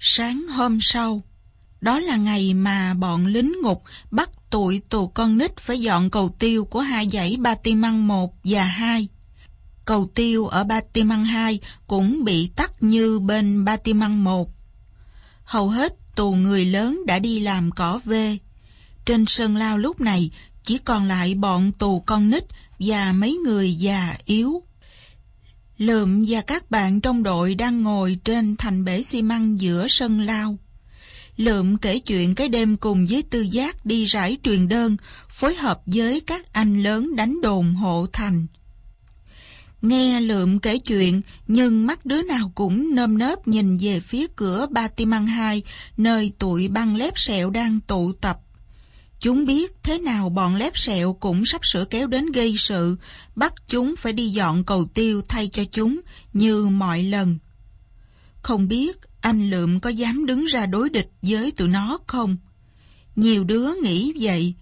Sáng hôm sau, đó là ngày mà bọn lính ngục bắt tụi tù con nít phải dọn cầu tiêu của hai dãy Ba Ti Măng 1 và 2. Cầu tiêu ở Ba Ti Măng 2 cũng bị tắt như bên Ba Ti Măng 1. Hầu hết tù người lớn đã đi làm cỏ về. Trên sân lao lúc này chỉ còn lại bọn tù con nít và mấy người già yếu. Lượm và các bạn trong đội đang ngồi trên thành bể xi măng giữa sân lao. Lượm kể chuyện cái đêm cùng với tư giác đi rải truyền đơn, phối hợp với các anh lớn đánh đồn hộ thành. Nghe lượm kể chuyện, nhưng mắt đứa nào cũng nơm nớp nhìn về phía cửa ba Timăng 2, nơi tụi băng lép sẹo đang tụ tập. Chúng biết thế nào bọn lép sẹo cũng sắp sửa kéo đến gây sự, bắt chúng phải đi dọn cầu tiêu thay cho chúng như mọi lần. Không biết anh Lượm có dám đứng ra đối địch với tụi nó không? Nhiều đứa nghĩ vậy.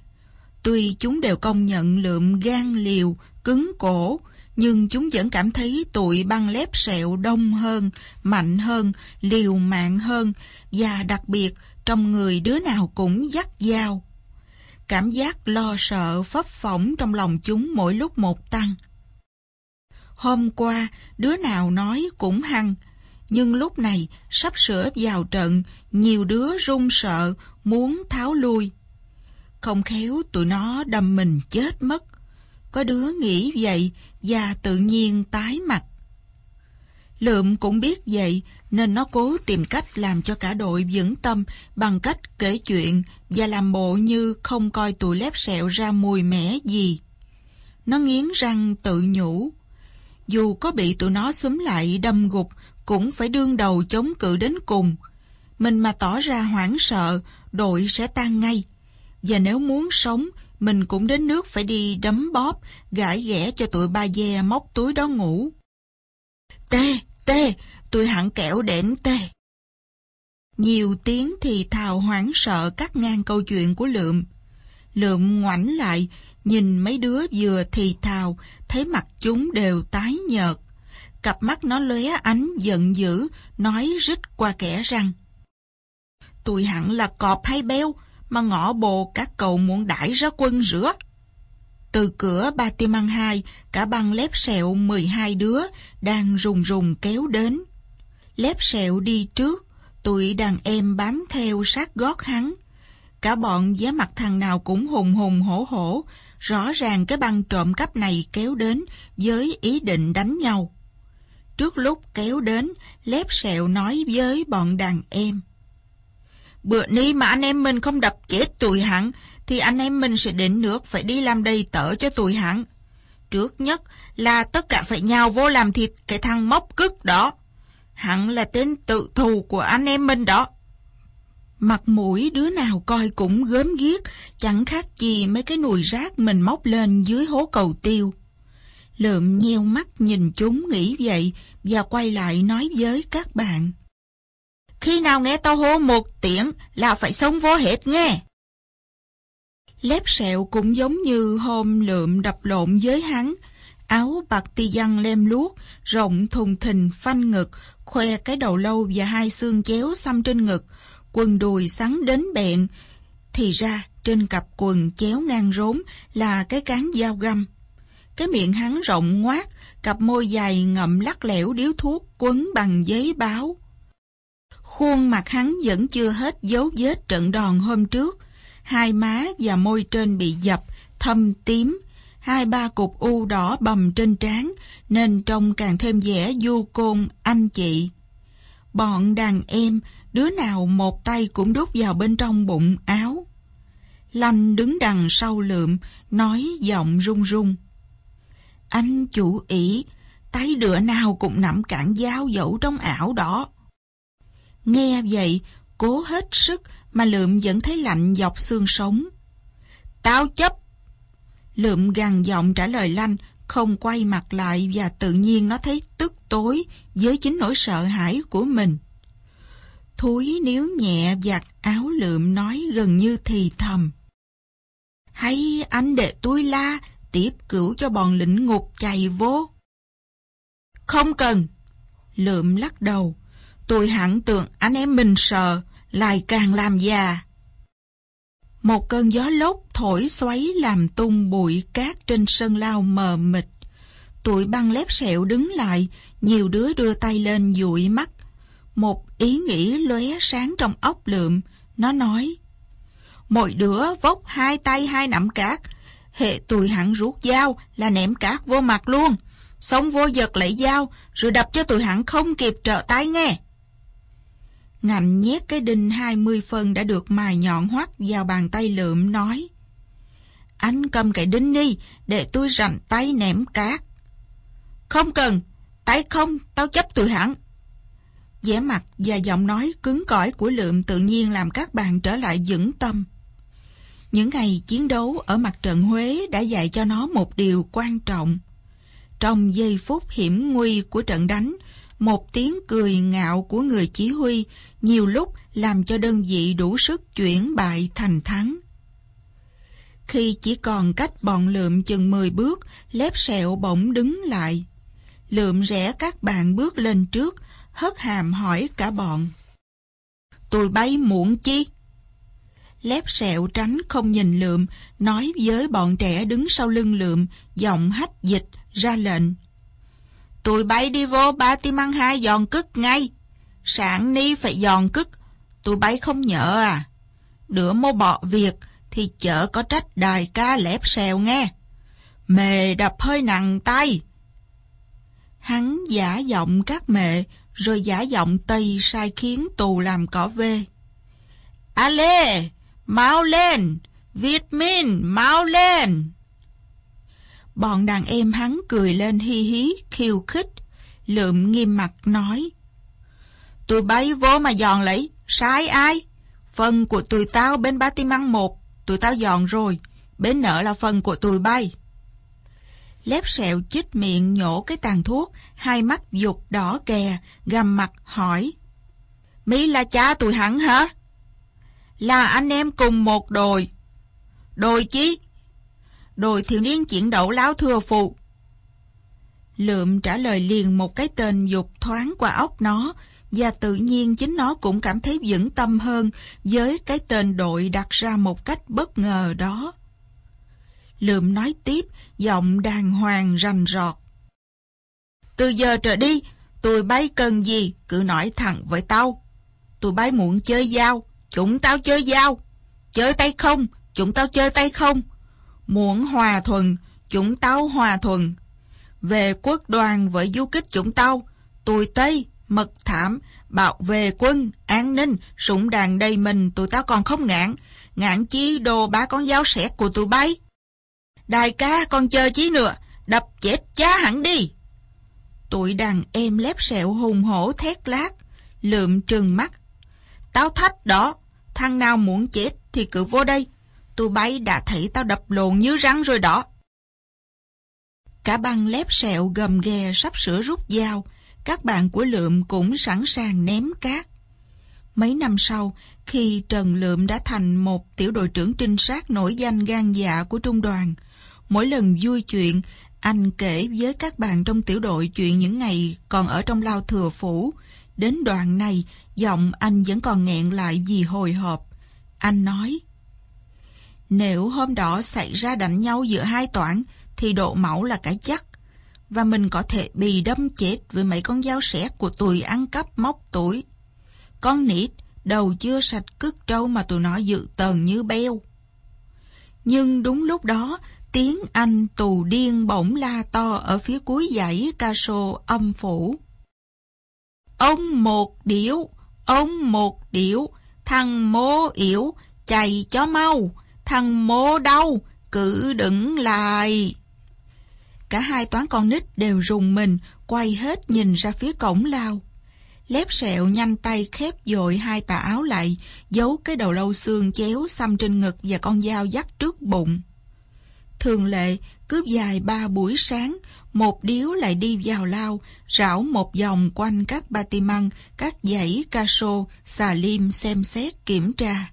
Tuy chúng đều công nhận Lượm gan liều, cứng cổ, nhưng chúng vẫn cảm thấy tụi băng lép sẹo đông hơn, mạnh hơn, liều mạng hơn và đặc biệt trong người đứa nào cũng dắt dao. Cảm giác lo sợ phấp phỏng trong lòng chúng mỗi lúc một tăng. Hôm qua, đứa nào nói cũng hăng, nhưng lúc này sắp sửa vào trận, nhiều đứa run sợ, muốn tháo lui. Không khéo tụi nó đâm mình chết mất. Có đứa nghĩ vậy và tự nhiên tái mặt. Lượm cũng biết vậy nên nó cố tìm cách làm cho cả đội vững tâm bằng cách kể chuyện và làm bộ như không coi tụi lép sẹo ra mùi mẻ gì. Nó nghiến răng tự nhủ. Dù có bị tụi nó xúm lại đâm gục cũng phải đương đầu chống cự đến cùng. Mình mà tỏ ra hoảng sợ, đội sẽ tan ngay. Và nếu muốn sống, mình cũng đến nước phải đi đấm bóp, gãi ghẻ cho tụi ba dè móc túi đó ngủ. Tê, tê, tôi hẳn kẻo đến tê. Nhiều tiếng thì thào hoảng sợ cắt ngang câu chuyện của lượm. Lượm ngoảnh lại, nhìn mấy đứa vừa thì thào, thấy mặt chúng đều tái nhợt. Cặp mắt nó lóe ánh giận dữ, nói rít qua kẻ răng. Tôi hẳn là cọp hay beo, mà ngõ bồ các cậu muốn đãi ra quân rửa. Từ cửa ba Batimang hai cả băng lép sẹo 12 đứa đang rùng rùng kéo đến. Lép sẹo đi trước, tụi đàn em bám theo sát gót hắn. Cả bọn giá mặt thằng nào cũng hùng hùng hổ hổ, rõ ràng cái băng trộm cắp này kéo đến với ý định đánh nhau. Trước lúc kéo đến, lép sẹo nói với bọn đàn em. Bữa ni mà anh em mình không đập chết tụi hẳn, thì anh em mình sẽ đến nước phải đi làm đầy tở cho tụi hắn. Trước nhất là tất cả phải nhào vô làm thịt cái thằng móc cức đó. Hắn là tên tự thù của anh em mình đó. Mặt mũi đứa nào coi cũng gớm ghiếc, chẳng khác gì mấy cái nùi rác mình móc lên dưới hố cầu tiêu. Lượm nheo mắt nhìn chúng nghĩ vậy và quay lại nói với các bạn. Khi nào nghe tao hô một tiếng là phải sống vô hết nghe. Lép sẹo cũng giống như hôm lượm đập lộn với hắn. Áo bạc tì văn lem luốc, rộng thùng thình phanh ngực, khoe cái đầu lâu và hai xương chéo xăm trên ngực, quần đùi sắn đến bẹn. Thì ra, trên cặp quần chéo ngang rốn là cái cán dao găm. Cái miệng hắn rộng ngoác, cặp môi dài ngậm lắc lẻo điếu thuốc quấn bằng giấy báo. Khuôn mặt hắn vẫn chưa hết dấu vết trận đòn hôm trước, hai má và môi trên bị dập, thâm tím, hai ba cục u đỏ bầm trên trán nên trông càng thêm vẻ du côn anh chị. Bọn đàn em, đứa nào một tay cũng đút vào bên trong bụng áo. Lanh đứng đằng sau lượm, nói giọng run run. Anh chủ ý, tay đựa nào cũng nắm cản dao dẫu trong ảo đó. Nghe vậy, cố hết sức mà lượm vẫn thấy lạnh dọc xương sống. táo chấp! Lượm gằn giọng trả lời lanh, không quay mặt lại và tự nhiên nó thấy tức tối với chính nỗi sợ hãi của mình. Thúi níu nhẹ giặt áo lượm nói gần như thì thầm. Hay anh để tôi la, tiếp cửu cho bọn lĩnh ngục chạy vô. Không cần. Lượm lắc đầu. Tôi hẳn tượng anh em mình sợ, lại càng làm già. Một cơn gió lốc thổi xoáy làm tung bụi cát trên sân lao mờ mịt. Tụi băng lép sẹo đứng lại, nhiều đứa đưa tay lên dụi mắt. Một ý nghĩ lóe sáng trong ốc lượm, nó nói. Mỗi đứa vốc hai tay hai nắm cát, hệ tụi hẳn rút dao là ném cát vô mặt luôn. Sống vô giật lấy dao, rồi đập cho tụi hẳn không kịp trợ tay nghe ngậm nhét cái đinh 20 phân đã được mài nhọn hoắt vào bàn tay lượm nói. Anh cầm cái đinh đi, để tôi rành tay ném cát. Không cần, tay không, tao chấp tụi hẳn. vẻ mặt và giọng nói cứng cỏi của lượm tự nhiên làm các bạn trở lại vững tâm. Những ngày chiến đấu ở mặt trận Huế đã dạy cho nó một điều quan trọng. Trong giây phút hiểm nguy của trận đánh, một tiếng cười ngạo của người chỉ huy nhiều lúc làm cho đơn vị đủ sức chuyển bại thành thắng. Khi chỉ còn cách bọn lượm chừng 10 bước, lép sẹo bỗng đứng lại. Lượm rẽ các bạn bước lên trước, hất hàm hỏi cả bọn. Tôi bay muộn chi? Lép sẹo tránh không nhìn lượm, nói với bọn trẻ đứng sau lưng lượm, giọng hách dịch ra lệnh. Tụi bay đi vô ba ti măng hai giòn cức ngay. sản ni phải giòn cức Tụi bay không nhớ à. Đứa mô bọ việc thì chợ có trách đài ca lép xèo nghe. Mề đập hơi nặng tay. Hắn giả giọng các mẹ rồi giả giọng Tây sai khiến tù làm cỏ vê. A lê, mau lên, Việt Minh, mau lên. Bọn đàn em hắn cười lên hi hí, khiêu khích. Lượm nghiêm mặt nói. Tụi bay vô mà giòn lấy, sai ai? Phần của tụi tao bên ba tim ăn một, tụi tao giòn rồi. Bên nợ là phần của tụi bay. Lép sẹo chích miệng nhổ cái tàn thuốc, hai mắt dục đỏ kè, gầm mặt hỏi. Mỹ là cha tụi hắn hả? Là anh em cùng một đồi. Đồi chí, Đội thiếu niên chiến đấu láo thừa phụ. Lượm trả lời liền một cái tên dục thoáng qua ốc nó, và tự nhiên chính nó cũng cảm thấy vững tâm hơn với cái tên đội đặt ra một cách bất ngờ đó. Lượm nói tiếp, giọng đàng hoàng rành rọt. Từ giờ trở đi, tụi bay cần gì, cứ nói thẳng với tao. Tụi bay muốn chơi dao, chúng tao chơi dao. Chơi tay không, chúng tao chơi tay không muốn hòa thuận, chúng tao hòa thuận. Về quốc đoàn với du kích chúng tao, tụi Tây, mật thảm, bảo vệ quân, an ninh, súng đàn đầy mình tụi tao còn không ngạn. Ngạn chí đồ ba con giáo sẹt của tụi bay. Đại ca con chơi chí nữa, đập chết cha hẳn đi. Tụi đàn em lép sẹo hùng hổ thét lát, lượm trừng mắt. Tao thách đó, thằng nào muốn chết thì cứ vô đây, Tụi bay đã thấy tao đập lộn như rắn rồi đó. Cả băng lép sẹo gầm ghè sắp sửa rút dao, các bạn của Lượm cũng sẵn sàng ném cát. Mấy năm sau, khi Trần Lượm đã thành một tiểu đội trưởng trinh sát nổi danh gan dạ của trung đoàn, mỗi lần vui chuyện, anh kể với các bạn trong tiểu đội chuyện những ngày còn ở trong lao thừa phủ. Đến đoạn này, giọng anh vẫn còn nghẹn lại vì hồi hộp. Anh nói, nếu hôm đó xảy ra đánh nhau giữa hai toán thì độ máu là cái chắc và mình có thể bị đâm chết với mấy con dao sét của tụi ăn cắp móc túi. Con nít đầu chưa sạch cứt trâu mà tụi nó dự tờn như beo. Nhưng đúng lúc đó, tiếng Anh tù điên bỗng la to ở phía cuối dãy ca sô âm phủ. Ông một điểu, ông một điểu, thằng mô yểu, chạy cho mau, thằng mô đâu, cứ đứng lại. Cả hai toán con nít đều rùng mình, quay hết nhìn ra phía cổng lao. Lép sẹo nhanh tay khép dội hai tà áo lại, giấu cái đầu lâu xương chéo xăm trên ngực và con dao dắt trước bụng. Thường lệ, cứ dài ba buổi sáng, một điếu lại đi vào lao, rảo một vòng quanh các ba ti măng, các dãy ca sô, xà lim xem xét kiểm tra.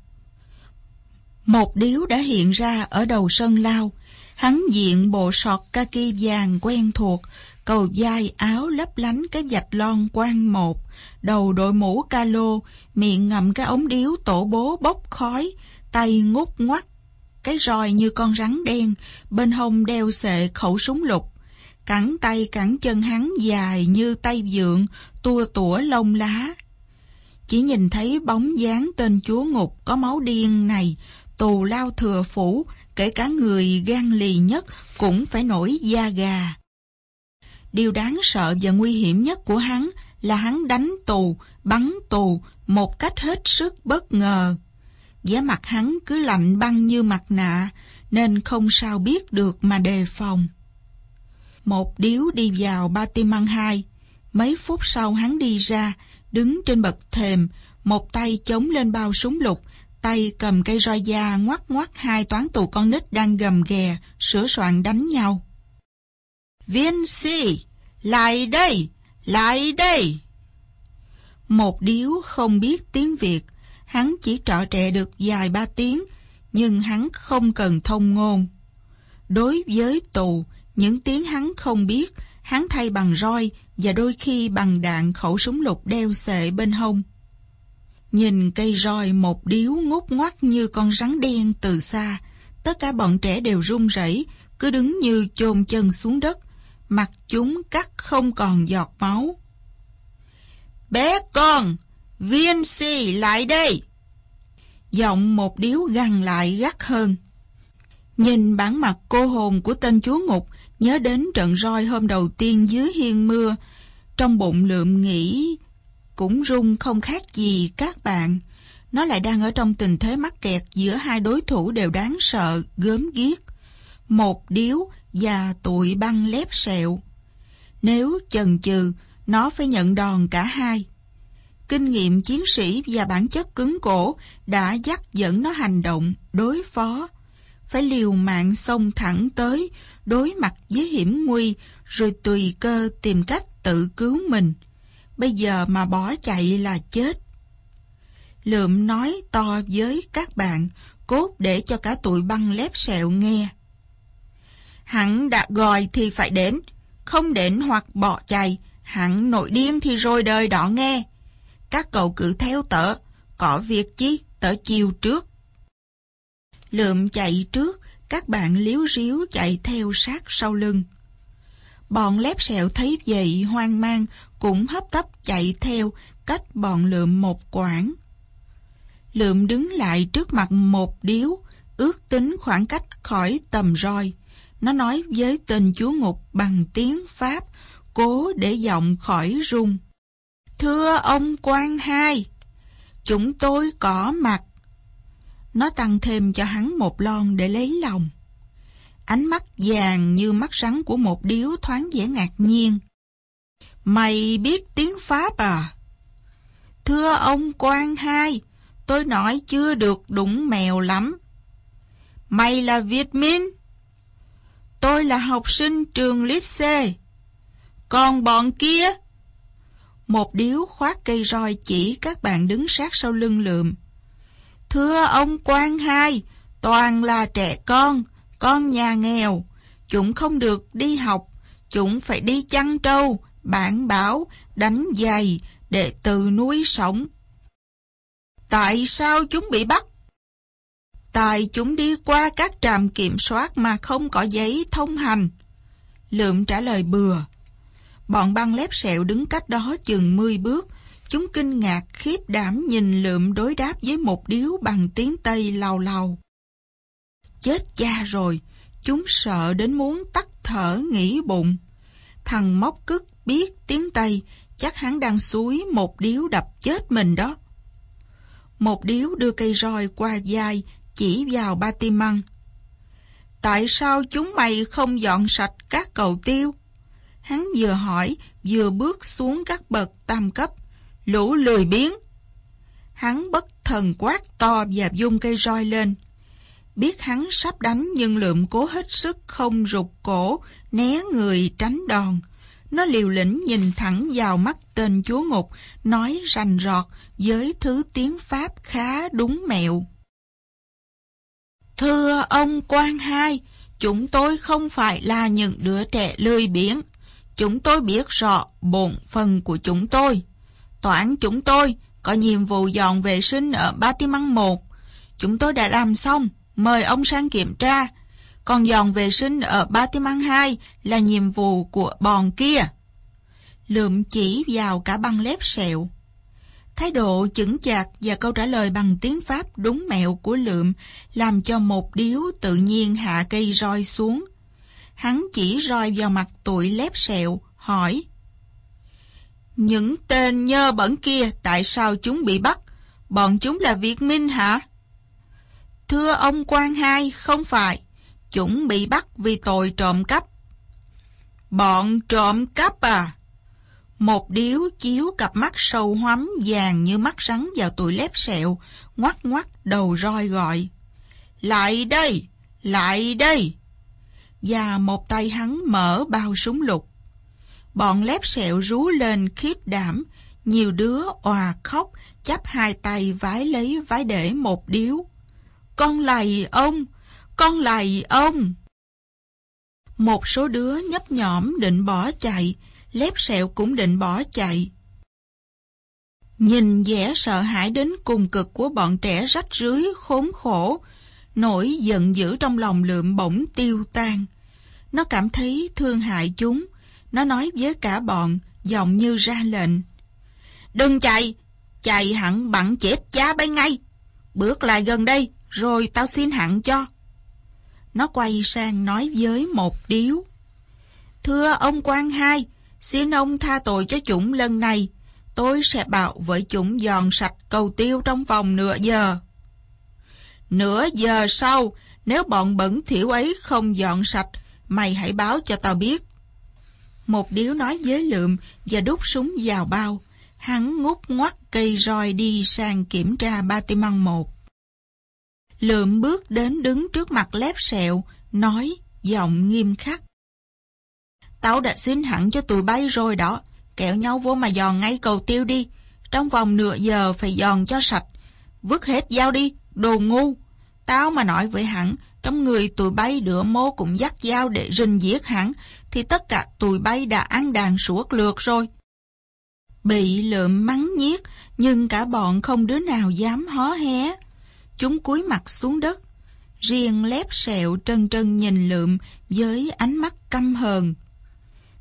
Một điếu đã hiện ra ở đầu sân lao. Hắn diện bộ sọt kaki vàng quen thuộc, cầu vai áo lấp lánh cái vạch lon quang một, đầu đội mũ ca lô, miệng ngậm cái ống điếu tổ bố bốc khói, tay ngút ngoắt, cái roi như con rắn đen, bên hông đeo sệ khẩu súng lục. Cẳng tay cẳng chân hắn dài như tay dượng, tua tủa lông lá. Chỉ nhìn thấy bóng dáng tên chúa ngục có máu điên này, tù lao thừa phủ, kể cả người gan lì nhất cũng phải nổi da gà. Điều đáng sợ và nguy hiểm nhất của hắn là hắn đánh tù, bắn tù một cách hết sức bất ngờ. giá mặt hắn cứ lạnh băng như mặt nạ, nên không sao biết được mà đề phòng. Một điếu đi vào ba tim ăn hai. Mấy phút sau hắn đi ra, đứng trên bậc thềm, một tay chống lên bao súng lục, tay cầm cây roi da ngoắt ngoắt hai toán tù con nít đang gầm ghè, sửa soạn đánh nhau. Vinci, lại đây, lại đây. Một điếu không biết tiếng Việt, hắn chỉ trọ trẻ được dài ba tiếng, nhưng hắn không cần thông ngôn. Đối với tù, những tiếng hắn không biết, hắn thay bằng roi và đôi khi bằng đạn khẩu súng lục đeo xệ bên hông. Nhìn cây roi một điếu ngút ngoắt như con rắn đen từ xa, tất cả bọn trẻ đều run rẩy, cứ đứng như chôn chân xuống đất, mặt chúng cắt không còn giọt máu. Bé con, viên xì lại đây! Giọng một điếu gằn lại gắt hơn. Nhìn bản mặt cô hồn của tên chúa ngục, nhớ đến trận roi hôm đầu tiên dưới hiên mưa, trong bụng lượm nghĩ cũng rung không khác gì các bạn. Nó lại đang ở trong tình thế mắc kẹt giữa hai đối thủ đều đáng sợ, gớm ghiếc. Một điếu và tụi băng lép sẹo. Nếu chần chừ, nó phải nhận đòn cả hai. Kinh nghiệm chiến sĩ và bản chất cứng cổ đã dắt dẫn nó hành động, đối phó. Phải liều mạng xông thẳng tới, đối mặt với hiểm nguy, rồi tùy cơ tìm cách tự cứu mình bây giờ mà bỏ chạy là chết. Lượm nói to với các bạn, cốt để cho cả tụi băng lép sẹo nghe. Hẳn đã gọi thì phải đến, không đến hoặc bỏ chạy, hẳn nội điên thì rồi đời đỏ nghe. Các cậu cứ theo tớ, có việc chi, tớ chiều trước. Lượm chạy trước, các bạn liếu riếu chạy theo sát sau lưng. Bọn lép sẹo thấy vậy hoang mang, cũng hấp tấp chạy theo cách bọn lượm một quãng. Lượm đứng lại trước mặt một điếu, ước tính khoảng cách khỏi tầm roi. Nó nói với tên chúa ngục bằng tiếng Pháp, cố để giọng khỏi rung. Thưa ông quan hai, chúng tôi có mặt. Nó tăng thêm cho hắn một lon để lấy lòng. Ánh mắt vàng như mắt rắn của một điếu thoáng dễ ngạc nhiên. Mày biết tiếng Pháp à? Thưa ông quan hai, tôi nói chưa được đụng mèo lắm. Mày là Việt Minh? Tôi là học sinh trường Lycée. Còn bọn kia? Một điếu khoát cây roi chỉ các bạn đứng sát sau lưng lượm. Thưa ông quan hai, toàn là trẻ con, con nhà nghèo. Chúng không được đi học, chúng phải đi chăn trâu, bản báo đánh giày, đệ tử núi sống. Tại sao chúng bị bắt? Tại chúng đi qua các trạm kiểm soát mà không có giấy thông hành. Lượm trả lời bừa. Bọn băng lép sẹo đứng cách đó chừng 10 bước. Chúng kinh ngạc khiếp đảm nhìn lượm đối đáp với một điếu bằng tiếng Tây lầu lầu. Chết cha rồi, chúng sợ đến muốn tắt thở nghỉ bụng. Thằng móc cứt biết tiếng Tây, chắc hắn đang suối một điếu đập chết mình đó. Một điếu đưa cây roi qua dài chỉ vào ba tim măng. Tại sao chúng mày không dọn sạch các cầu tiêu? Hắn vừa hỏi, vừa bước xuống các bậc tam cấp, lũ lười biếng. Hắn bất thần quát to và dung cây roi lên. Biết hắn sắp đánh nhưng lượm cố hết sức không rụt cổ, né người tránh đòn. Nó liều lĩnh nhìn thẳng vào mắt tên chúa ngục, nói rành rọt với thứ tiếng Pháp khá đúng mẹo. Thưa ông quan hai, chúng tôi không phải là những đứa trẻ lười biếng. Chúng tôi biết rõ bổn phần của chúng tôi. Toán chúng tôi có nhiệm vụ dọn vệ sinh ở ba măng 1. Chúng tôi đã làm xong, mời ông sang kiểm tra còn dọn vệ sinh ở ba tiêm ăn hai là nhiệm vụ của bọn kia. Lượm chỉ vào cả băng lép sẹo. Thái độ chững chạc và câu trả lời bằng tiếng Pháp đúng mẹo của lượm làm cho một điếu tự nhiên hạ cây roi xuống. Hắn chỉ roi vào mặt tụi lép sẹo, hỏi Những tên nhơ bẩn kia tại sao chúng bị bắt? Bọn chúng là Việt Minh hả? Thưa ông quan hai, không phải. Chúng bị bắt vì tội trộm cắp. Bọn trộm cắp à? Một điếu chiếu cặp mắt sâu hoắm vàng như mắt rắn vào tụi lép sẹo, ngoắt ngoắt đầu roi gọi. Lại đây! Lại đây! Và một tay hắn mở bao súng lục. Bọn lép sẹo rú lên khiếp đảm, nhiều đứa òa khóc, chắp hai tay vái lấy vái để một điếu. Con lầy ông! con lầy ông. Một số đứa nhấp nhõm định bỏ chạy, lép sẹo cũng định bỏ chạy. Nhìn vẻ sợ hãi đến cùng cực của bọn trẻ rách rưới khốn khổ, nỗi giận dữ trong lòng lượm bỗng tiêu tan. Nó cảm thấy thương hại chúng, nó nói với cả bọn, giọng như ra lệnh. Đừng chạy, chạy hẳn bằng chết cha bay ngay. Bước lại gần đây, rồi tao xin hẳn cho. Nó quay sang nói với một điếu. Thưa ông quan hai, xin ông tha tội cho chúng lần này. Tôi sẽ bảo với chúng dọn sạch cầu tiêu trong vòng nửa giờ. Nửa giờ sau, nếu bọn bẩn thiểu ấy không dọn sạch, mày hãy báo cho tao biết. Một điếu nói với lượm và đút súng vào bao. Hắn ngút ngoắt cây roi đi sang kiểm tra ba tim măng một lượm bước đến đứng trước mặt lép sẹo, nói giọng nghiêm khắc. Tao đã xin hẳn cho tụi bay rồi đó, kẹo nhau vô mà giòn ngay cầu tiêu đi. Trong vòng nửa giờ phải giòn cho sạch. Vứt hết dao đi, đồ ngu. Tao mà nói với hẳn, trong người tụi bay đứa mô cũng dắt dao để rình giết hẳn, thì tất cả tụi bay đã ăn đàn suốt lượt rồi. Bị lượm mắng nhiếc, nhưng cả bọn không đứa nào dám hó hé. Chúng cúi mặt xuống đất. Riêng lép sẹo trân trân nhìn lượm với ánh mắt căm hờn.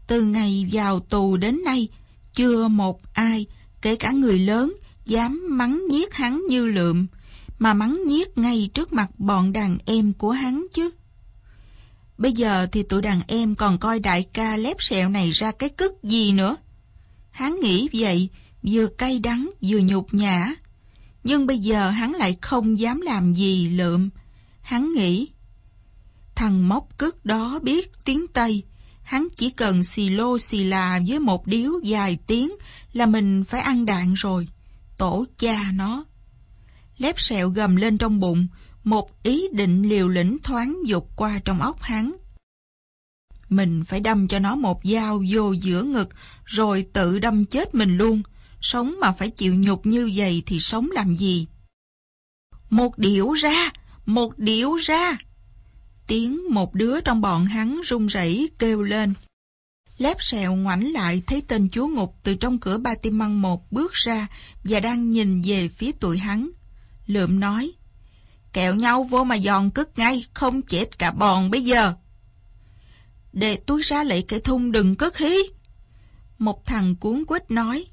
Từ ngày vào tù đến nay, chưa một ai, kể cả người lớn, dám mắng nhiếc hắn như lượm, mà mắng nhiếc ngay trước mặt bọn đàn em của hắn chứ. Bây giờ thì tụi đàn em còn coi đại ca lép sẹo này ra cái cức gì nữa. Hắn nghĩ vậy, vừa cay đắng vừa nhục nhã. Nhưng bây giờ hắn lại không dám làm gì lượm. Hắn nghĩ, thằng móc cất đó biết tiếng Tây. Hắn chỉ cần xì lô xì là với một điếu dài tiếng là mình phải ăn đạn rồi. Tổ cha nó. Lép sẹo gầm lên trong bụng, một ý định liều lĩnh thoáng dục qua trong óc hắn. Mình phải đâm cho nó một dao vô giữa ngực rồi tự đâm chết mình luôn. Sống mà phải chịu nhục như vậy thì sống làm gì? Một điểu ra! Một điểu ra! Tiếng một đứa trong bọn hắn run rẩy kêu lên. Lép sẹo ngoảnh lại thấy tên chúa ngục từ trong cửa ba tim măng một bước ra và đang nhìn về phía tụi hắn. Lượm nói, kẹo nhau vô mà giòn cất ngay, không chết cả bọn bây giờ. Để túi ra lấy cái thung đừng cất hí. Một thằng cuốn quýt nói,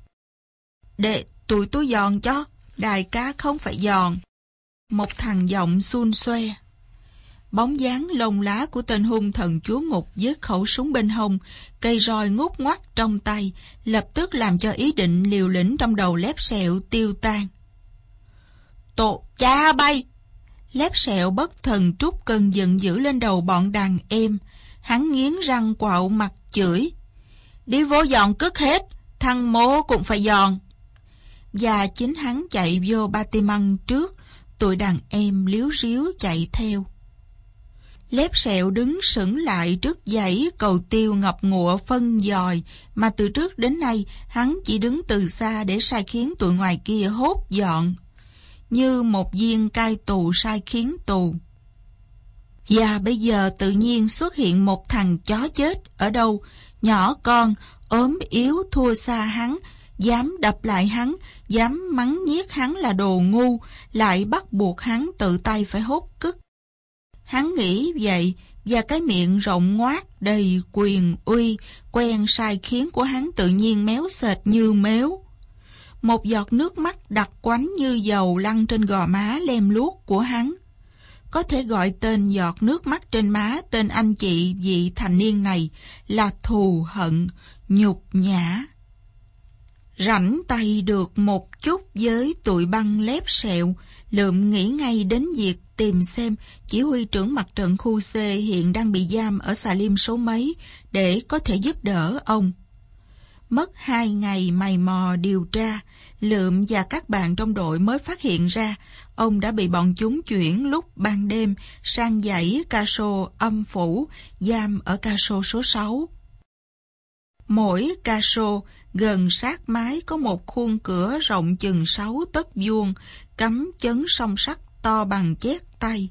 để tụi tôi giòn cho, đài cá không phải giòn. Một thằng giọng xun xoe. Bóng dáng lông lá của tên hung thần chúa ngục với khẩu súng bên hông, cây roi ngút ngoắt trong tay, lập tức làm cho ý định liều lĩnh trong đầu lép sẹo tiêu tan. Tổ cha bay! Lép sẹo bất thần trút cơn giận dữ lên đầu bọn đàn em. Hắn nghiến răng quạo mặt chửi. Đi vô giòn cất hết, thằng mô cũng phải giòn và chính hắn chạy vô Batiman trước, tụi đàn em liếu ríu chạy theo. Lép sẹo đứng sững lại trước dãy cầu tiêu ngập ngụa phân dòi mà từ trước đến nay hắn chỉ đứng từ xa để sai khiến tụi ngoài kia hốt dọn như một viên cai tù sai khiến tù. Và bây giờ tự nhiên xuất hiện một thằng chó chết ở đâu, nhỏ con, ốm yếu thua xa hắn, dám đập lại hắn, dám mắng nhiếc hắn là đồ ngu, lại bắt buộc hắn tự tay phải hốt cức. Hắn nghĩ vậy, và cái miệng rộng ngoác đầy quyền uy, quen sai khiến của hắn tự nhiên méo sệt như méo. Một giọt nước mắt đặc quánh như dầu lăn trên gò má lem luốc của hắn. Có thể gọi tên giọt nước mắt trên má tên anh chị vị thành niên này là thù hận, nhục nhã. Rảnh tay được một chút với tụi băng lép sẹo, lượm nghĩ ngay đến việc tìm xem chỉ huy trưởng mặt trận khu C hiện đang bị giam ở xà liêm số mấy để có thể giúp đỡ ông. Mất hai ngày mày mò điều tra, Lượm và các bạn trong đội mới phát hiện ra ông đã bị bọn chúng chuyển lúc ban đêm sang dãy ca sô âm phủ giam ở ca sô số 6. Mỗi ca sô gần sát mái có một khuôn cửa rộng chừng sáu tấc vuông, cắm chấn song sắt to bằng chét tay.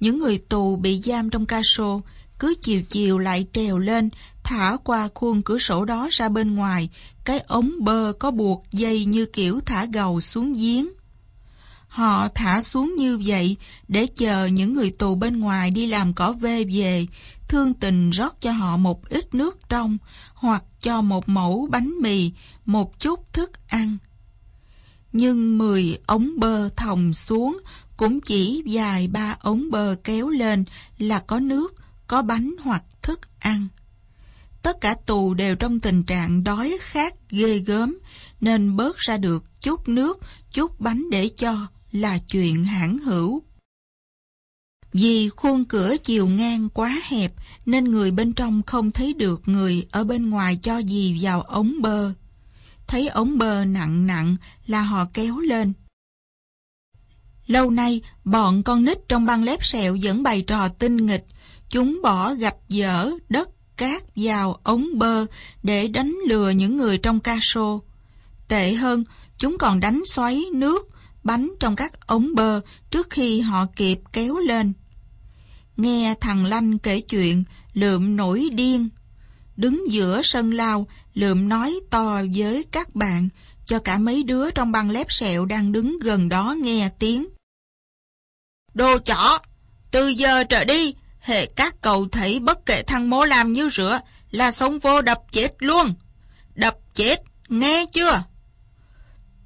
Những người tù bị giam trong ca sô cứ chiều chiều lại trèo lên, thả qua khuôn cửa sổ đó ra bên ngoài, cái ống bơ có buộc dây như kiểu thả gầu xuống giếng. Họ thả xuống như vậy để chờ những người tù bên ngoài đi làm cỏ vê về, thương tình rót cho họ một ít nước trong hoặc cho một mẫu bánh mì, một chút thức ăn. Nhưng 10 ống bơ thòng xuống cũng chỉ dài ba ống bơ kéo lên là có nước, có bánh hoặc thức ăn. Tất cả tù đều trong tình trạng đói khát ghê gớm nên bớt ra được chút nước, chút bánh để cho là chuyện hãn hữu. Vì khuôn cửa chiều ngang quá hẹp nên người bên trong không thấy được người ở bên ngoài cho gì vào ống bơ. Thấy ống bơ nặng nặng là họ kéo lên. Lâu nay, bọn con nít trong băng lép sẹo vẫn bày trò tinh nghịch. Chúng bỏ gạch dở, đất, cát vào ống bơ để đánh lừa những người trong ca sô. Tệ hơn, chúng còn đánh xoáy nước, bánh trong các ống bơ trước khi họ kịp kéo lên nghe thằng Lanh kể chuyện, lượm nổi điên. Đứng giữa sân lao, lượm nói to với các bạn, cho cả mấy đứa trong băng lép sẹo đang đứng gần đó nghe tiếng. Đồ chỏ! Từ giờ trở đi, hệ các cầu thấy bất kể thằng mố làm như rửa, là sống vô đập chết luôn. Đập chết, nghe chưa?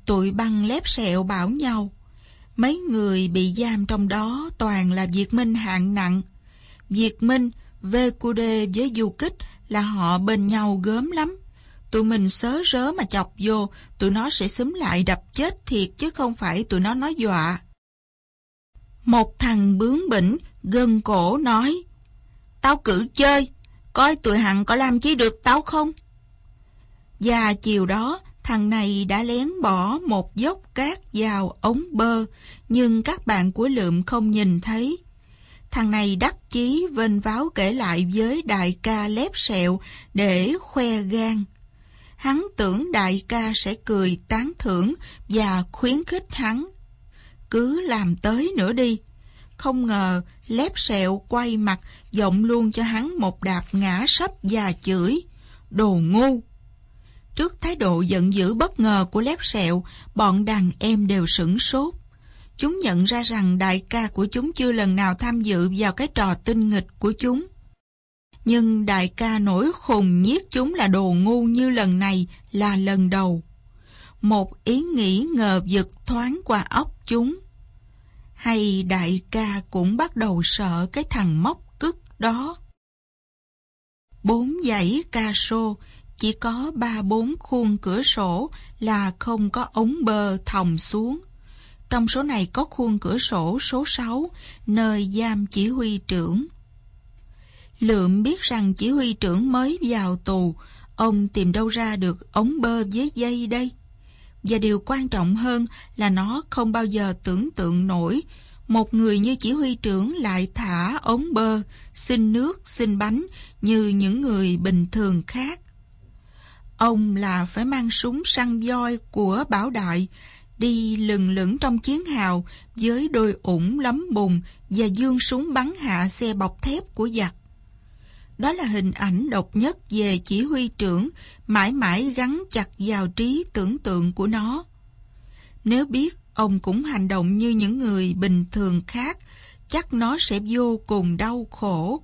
Tụi băng lép sẹo bảo nhau. Mấy người bị giam trong đó toàn là Việt Minh hạng nặng. Việt Minh, Vê-cu-đê với Du Kích là họ bên nhau gớm lắm. Tụi mình sớ rớ mà chọc vô, tụi nó sẽ xúm lại đập chết thiệt chứ không phải tụi nó nói dọa. Một thằng bướng bỉnh, gân cổ nói Tao cử chơi, coi tụi hằng có làm chi được tao không? Và chiều đó, thằng này đã lén bỏ một dốc cát vào ống bơ, nhưng các bạn của lượm không nhìn thấy. Thằng này đắc chí vênh váo kể lại với đại ca lép sẹo để khoe gan. Hắn tưởng đại ca sẽ cười tán thưởng và khuyến khích hắn. Cứ làm tới nữa đi. Không ngờ lép sẹo quay mặt giọng luôn cho hắn một đạp ngã sấp và chửi. Đồ ngu! Trước thái độ giận dữ bất ngờ của lép sẹo, bọn đàn em đều sửng sốt. Chúng nhận ra rằng đại ca của chúng chưa lần nào tham dự vào cái trò tinh nghịch của chúng. Nhưng đại ca nổi khùng nhiếc chúng là đồ ngu như lần này là lần đầu. Một ý nghĩ ngờ vực thoáng qua óc chúng. Hay đại ca cũng bắt đầu sợ cái thằng móc cức đó. Bốn dãy ca sô chỉ có ba bốn khuôn cửa sổ là không có ống bơ thòng xuống. Trong số này có khuôn cửa sổ số 6, nơi giam chỉ huy trưởng. Lượm biết rằng chỉ huy trưởng mới vào tù, ông tìm đâu ra được ống bơ với dây đây? Và điều quan trọng hơn là nó không bao giờ tưởng tượng nổi một người như chỉ huy trưởng lại thả ống bơ, xin nước, xin bánh như những người bình thường khác. Ông là phải mang súng săn voi của Bảo Đại, đi lừng lững trong chiến hào với đôi ủng lấm bùn và dương súng bắn hạ xe bọc thép của giặc. Đó là hình ảnh độc nhất về chỉ huy trưởng mãi mãi gắn chặt vào trí tưởng tượng của nó. Nếu biết ông cũng hành động như những người bình thường khác, chắc nó sẽ vô cùng đau khổ.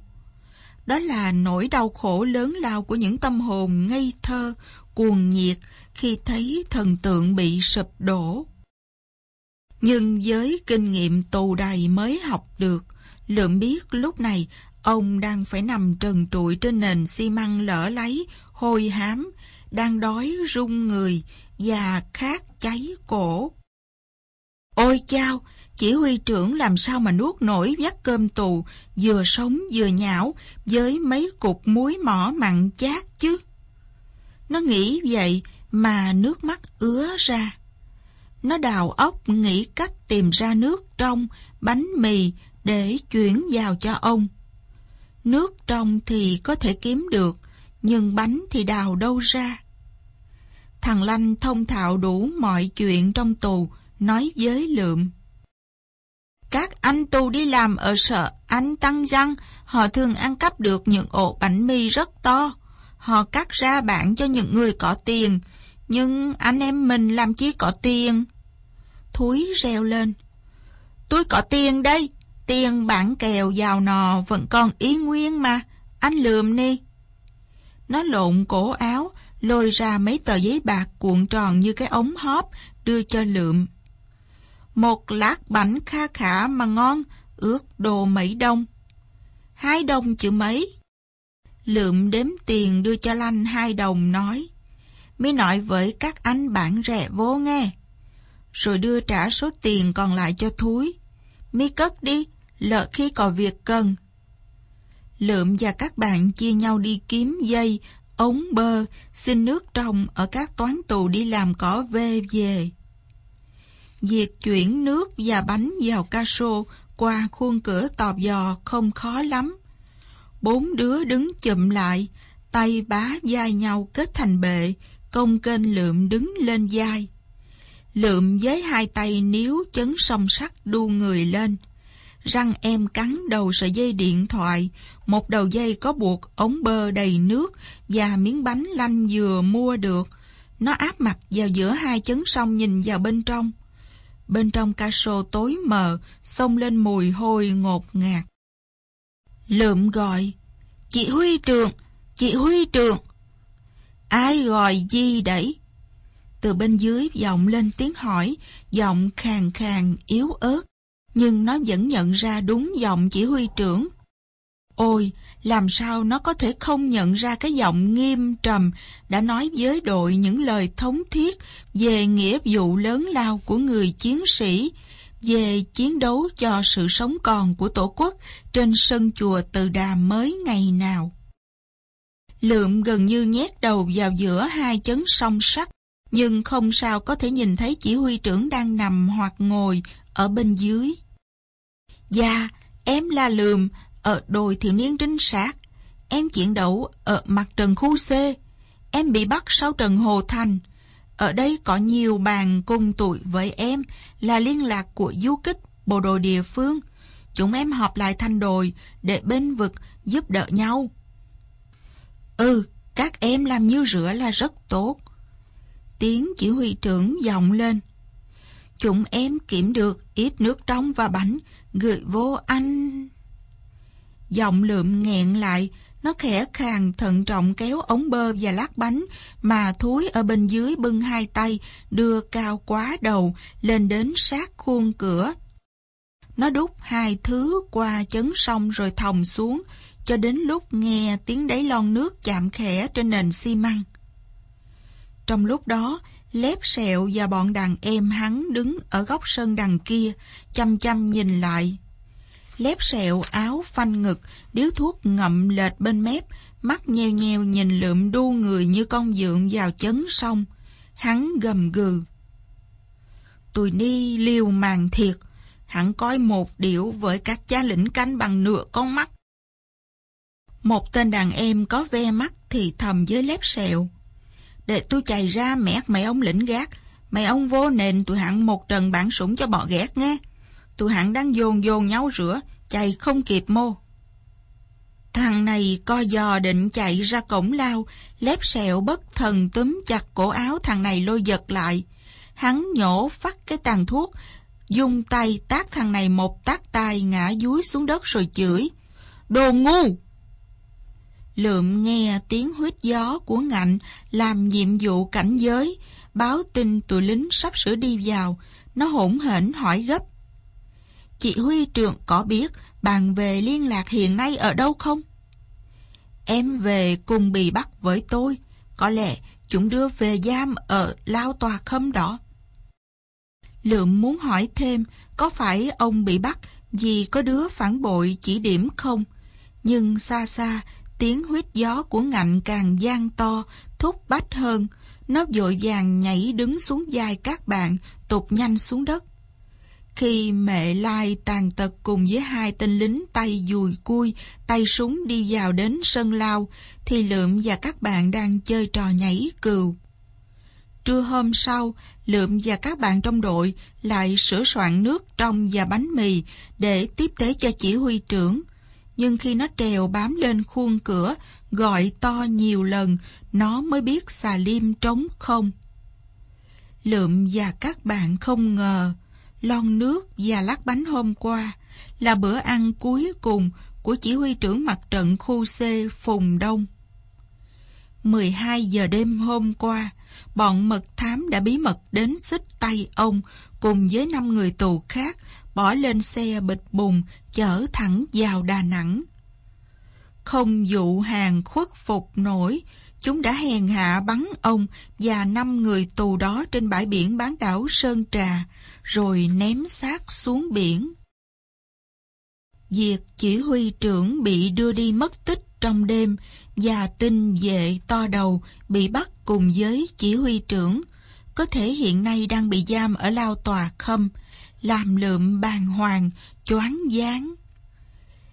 Đó là nỗi đau khổ lớn lao của những tâm hồn ngây thơ, cuồng nhiệt khi thấy thần tượng bị sụp đổ. Nhưng với kinh nghiệm tù đầy mới học được, lượm biết lúc này ông đang phải nằm trần trụi trên nền xi măng lỡ lấy, hôi hám, đang đói rung người và khát cháy cổ. Ôi chao, chỉ huy trưởng làm sao mà nuốt nổi vắt cơm tù, vừa sống vừa nhão, với mấy cục muối mỏ mặn chát chứ. Nó nghĩ vậy mà nước mắt ứa ra. Nó đào ốc nghĩ cách tìm ra nước trong, bánh mì để chuyển vào cho ông. Nước trong thì có thể kiếm được, nhưng bánh thì đào đâu ra. Thằng Lanh thông thạo đủ mọi chuyện trong tù, nói với lượm. Các anh tù đi làm ở sở Anh Tăng Giang, họ thường ăn cắp được những ổ bánh mì rất to. Họ cắt ra bản cho những người có tiền, nhưng anh em mình làm chi có tiền. Thúi reo lên. Tôi có tiền đây, tiền bản kèo giàu nò vẫn còn ý nguyên mà, anh lườm đi. Nó lộn cổ áo, lôi ra mấy tờ giấy bạc cuộn tròn như cái ống hóp, đưa cho lượm. Một lát bánh kha khả mà ngon, ước đồ mấy đồng. Hai đồng chữ mấy? Lượm đếm tiền đưa cho Lanh hai đồng nói. Mới nói với các anh bạn rẻ vô nghe. Rồi đưa trả số tiền còn lại cho Thúi. Mới cất đi, lỡ khi có việc cần. Lượm và các bạn chia nhau đi kiếm dây, ống bơ, xin nước trồng ở các toán tù đi làm cỏ về về. Việc chuyển nước và bánh vào ca sô qua khuôn cửa tọp dò không khó lắm. Bốn đứa đứng chụm lại, tay bá vai nhau kết thành bệ, công kênh lượm đứng lên vai. Lượm với hai tay níu chấn song sắt đu người lên. Răng em cắn đầu sợi dây điện thoại, một đầu dây có buộc ống bơ đầy nước và miếng bánh lanh vừa mua được. Nó áp mặt vào giữa hai chấn song nhìn vào bên trong. Bên trong ca sô tối mờ, xông lên mùi hôi ngột ngạt. Lượm gọi, chị Huy Trường, chị Huy Trường. Ai gọi gì đấy? Từ bên dưới vọng lên tiếng hỏi, giọng khàn khàn yếu ớt. Nhưng nó vẫn nhận ra đúng giọng chỉ huy trưởng. Ôi, làm sao nó có thể không nhận ra cái giọng nghiêm trầm đã nói với đội những lời thống thiết về nghĩa vụ lớn lao của người chiến sĩ, về chiến đấu cho sự sống còn của Tổ quốc trên sân chùa Từ Đà mới ngày nào. Lượm gần như nhét đầu vào giữa hai chấn song sắt, nhưng không sao có thể nhìn thấy chỉ huy trưởng đang nằm hoặc ngồi ở bên dưới. Dạ, em là lườm, ở đồi thiếu niên trinh sát, em chiến đấu ở mặt trận khu C, em bị bắt sau trận Hồ Thành. Ở đây có nhiều bạn cùng tuổi với em là liên lạc của du kích bộ đội địa phương. Chúng em họp lại thành đội để bên vực giúp đỡ nhau. Ừ, các em làm như rửa là rất tốt. Tiếng chỉ huy trưởng vọng lên. Chúng em kiểm được ít nước trong và bánh gửi vô anh... Giọng lượm nghẹn lại, nó khẽ khàng thận trọng kéo ống bơ và lát bánh mà thúi ở bên dưới bưng hai tay đưa cao quá đầu lên đến sát khuôn cửa. Nó đút hai thứ qua chấn sông rồi thòng xuống cho đến lúc nghe tiếng đáy lon nước chạm khẽ trên nền xi măng. Trong lúc đó, lép sẹo và bọn đàn em hắn đứng ở góc sân đằng kia, chăm chăm nhìn lại lép sẹo áo phanh ngực, điếu thuốc ngậm lệch bên mép, mắt nheo nheo nhìn lượm đu người như con dượng vào chấn sông. Hắn gầm gừ. tôi đi liều màng thiệt, hắn coi một điểu với các cha lĩnh canh bằng nửa con mắt. Một tên đàn em có ve mắt thì thầm với lép sẹo. Để tôi chạy ra mẹt mày ông lĩnh gác, mày ông vô nền tụi hắn một trần bản sủng cho bọ ghét nghe tụi hạng đang dồn dồn nháo rửa, chạy không kịp mô. Thằng này co giò định chạy ra cổng lao, lép sẹo bất thần túm chặt cổ áo thằng này lôi giật lại. Hắn nhổ phát cái tàn thuốc, dùng tay tác thằng này một tác tay ngã dúi xuống đất rồi chửi. Đồ ngu! Lượm nghe tiếng huyết gió của ngạnh làm nhiệm vụ cảnh giới, báo tin tụi lính sắp sửa đi vào, nó hỗn hển hỏi gấp chị Huy trưởng có biết bạn về liên lạc hiện nay ở đâu không? Em về cùng bị bắt với tôi, có lẽ chúng đưa về giam ở lao tòa khâm đó. Lượm muốn hỏi thêm có phải ông bị bắt vì có đứa phản bội chỉ điểm không? Nhưng xa xa, tiếng huyết gió của ngạnh càng gian to, thúc bách hơn. Nó vội vàng nhảy đứng xuống dài các bạn, tụt nhanh xuống đất. Khi mẹ Lai tàn tật cùng với hai tên lính tay dùi cui, tay súng đi vào đến sân lao, thì Lượm và các bạn đang chơi trò nhảy cừu. Trưa hôm sau, Lượm và các bạn trong đội lại sửa soạn nước trong và bánh mì để tiếp tế cho chỉ huy trưởng. Nhưng khi nó trèo bám lên khuôn cửa, gọi to nhiều lần, nó mới biết xà liêm trống không. Lượm và các bạn không ngờ lon nước và lát bánh hôm qua là bữa ăn cuối cùng của chỉ huy trưởng mặt trận khu C Phùng Đông. 12 giờ đêm hôm qua, bọn mật thám đã bí mật đến xích tay ông cùng với 5 người tù khác bỏ lên xe bịch bùng chở thẳng vào Đà Nẵng. Không dụ hàng khuất phục nổi, chúng đã hèn hạ bắn ông và năm người tù đó trên bãi biển bán đảo Sơn Trà rồi ném xác xuống biển. Việc chỉ huy trưởng bị đưa đi mất tích trong đêm và tinh vệ to đầu bị bắt cùng với chỉ huy trưởng có thể hiện nay đang bị giam ở lao tòa khâm, làm lượm bàn hoàng, choáng váng.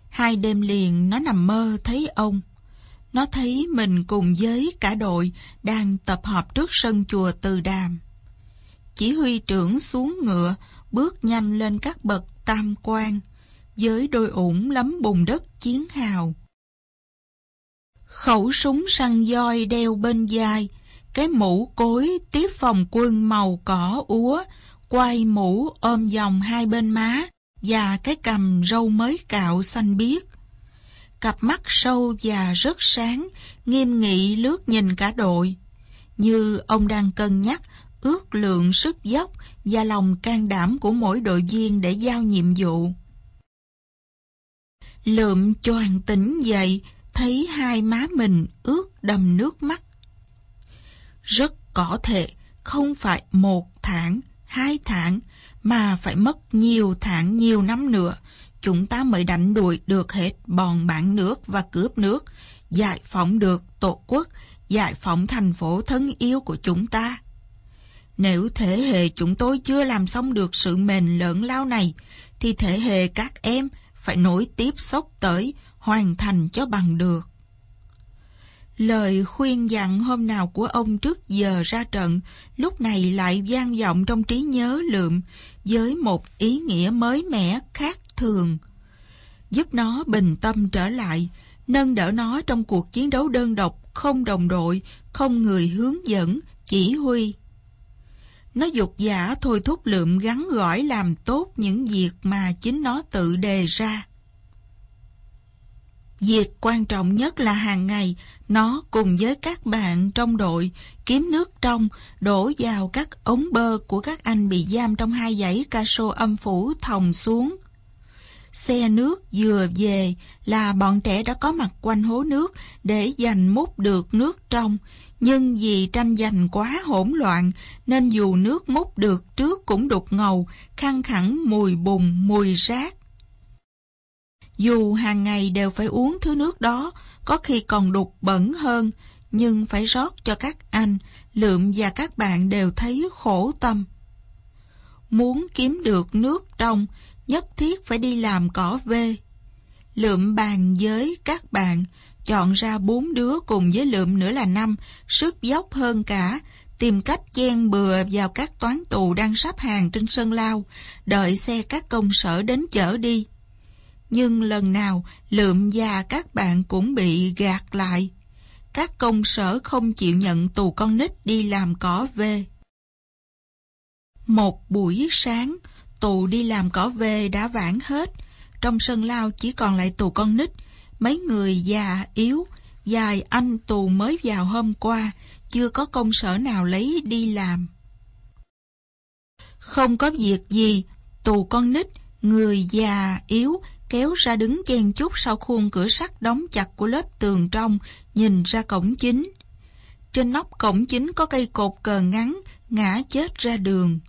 Hai đêm liền nó nằm mơ thấy ông. Nó thấy mình cùng với cả đội đang tập hợp trước sân chùa Từ Đàm chỉ huy trưởng xuống ngựa, bước nhanh lên các bậc tam quan, với đôi ủng lấm bùn đất chiến hào. Khẩu súng săn roi đeo bên vai, cái mũ cối tiếp phòng quân màu cỏ úa, quay mũ ôm vòng hai bên má và cái cầm râu mới cạo xanh biếc. Cặp mắt sâu và rất sáng, nghiêm nghị lướt nhìn cả đội. Như ông đang cân nhắc ước lượng sức dốc và lòng can đảm của mỗi đội viên để giao nhiệm vụ. Lượm choàng tỉnh dậy, thấy hai má mình ướt đầm nước mắt. Rất có thể không phải một tháng, hai tháng, mà phải mất nhiều tháng nhiều năm nữa, chúng ta mới đánh đuổi được hết bọn bản nước và cướp nước, giải phóng được tổ quốc, giải phóng thành phố thân yêu của chúng ta. Nếu thế hệ chúng tôi chưa làm xong được sự mền lớn lao này, thì thế hệ các em phải nối tiếp sốc tới, hoàn thành cho bằng được. Lời khuyên dặn hôm nào của ông trước giờ ra trận, lúc này lại gian vọng trong trí nhớ lượm, với một ý nghĩa mới mẻ khác thường. Giúp nó bình tâm trở lại, nâng đỡ nó trong cuộc chiến đấu đơn độc, không đồng đội, không người hướng dẫn, chỉ huy. Nó dục giả thôi thúc lượm gắn gỏi làm tốt những việc mà chính nó tự đề ra. Việc quan trọng nhất là hàng ngày, nó cùng với các bạn trong đội kiếm nước trong đổ vào các ống bơ của các anh bị giam trong hai dãy ca sô âm phủ thòng xuống. Xe nước vừa về là bọn trẻ đã có mặt quanh hố nước để giành múc được nước trong, nhưng vì tranh giành quá hỗn loạn nên dù nước múc được trước cũng đục ngầu, khăn khẳng mùi bùn, mùi rác. Dù hàng ngày đều phải uống thứ nước đó, có khi còn đục bẩn hơn, nhưng phải rót cho các anh, lượm và các bạn đều thấy khổ tâm. Muốn kiếm được nước trong, nhất thiết phải đi làm cỏ vê. Lượm bàn với các bạn, chọn ra bốn đứa cùng với lượm nữa là năm, sức dốc hơn cả, tìm cách chen bừa vào các toán tù đang sắp hàng trên sân lao, đợi xe các công sở đến chở đi. Nhưng lần nào lượm và các bạn cũng bị gạt lại. Các công sở không chịu nhận tù con nít đi làm cỏ về. Một buổi sáng, tù đi làm cỏ về đã vãn hết. Trong sân lao chỉ còn lại tù con nít, Mấy người già yếu, vài anh tù mới vào hôm qua, chưa có công sở nào lấy đi làm. Không có việc gì, tù con nít, người già yếu, kéo ra đứng chen chúc sau khuôn cửa sắt đóng chặt của lớp tường trong, nhìn ra cổng chính. Trên nóc cổng chính có cây cột cờ ngắn, ngã chết ra đường.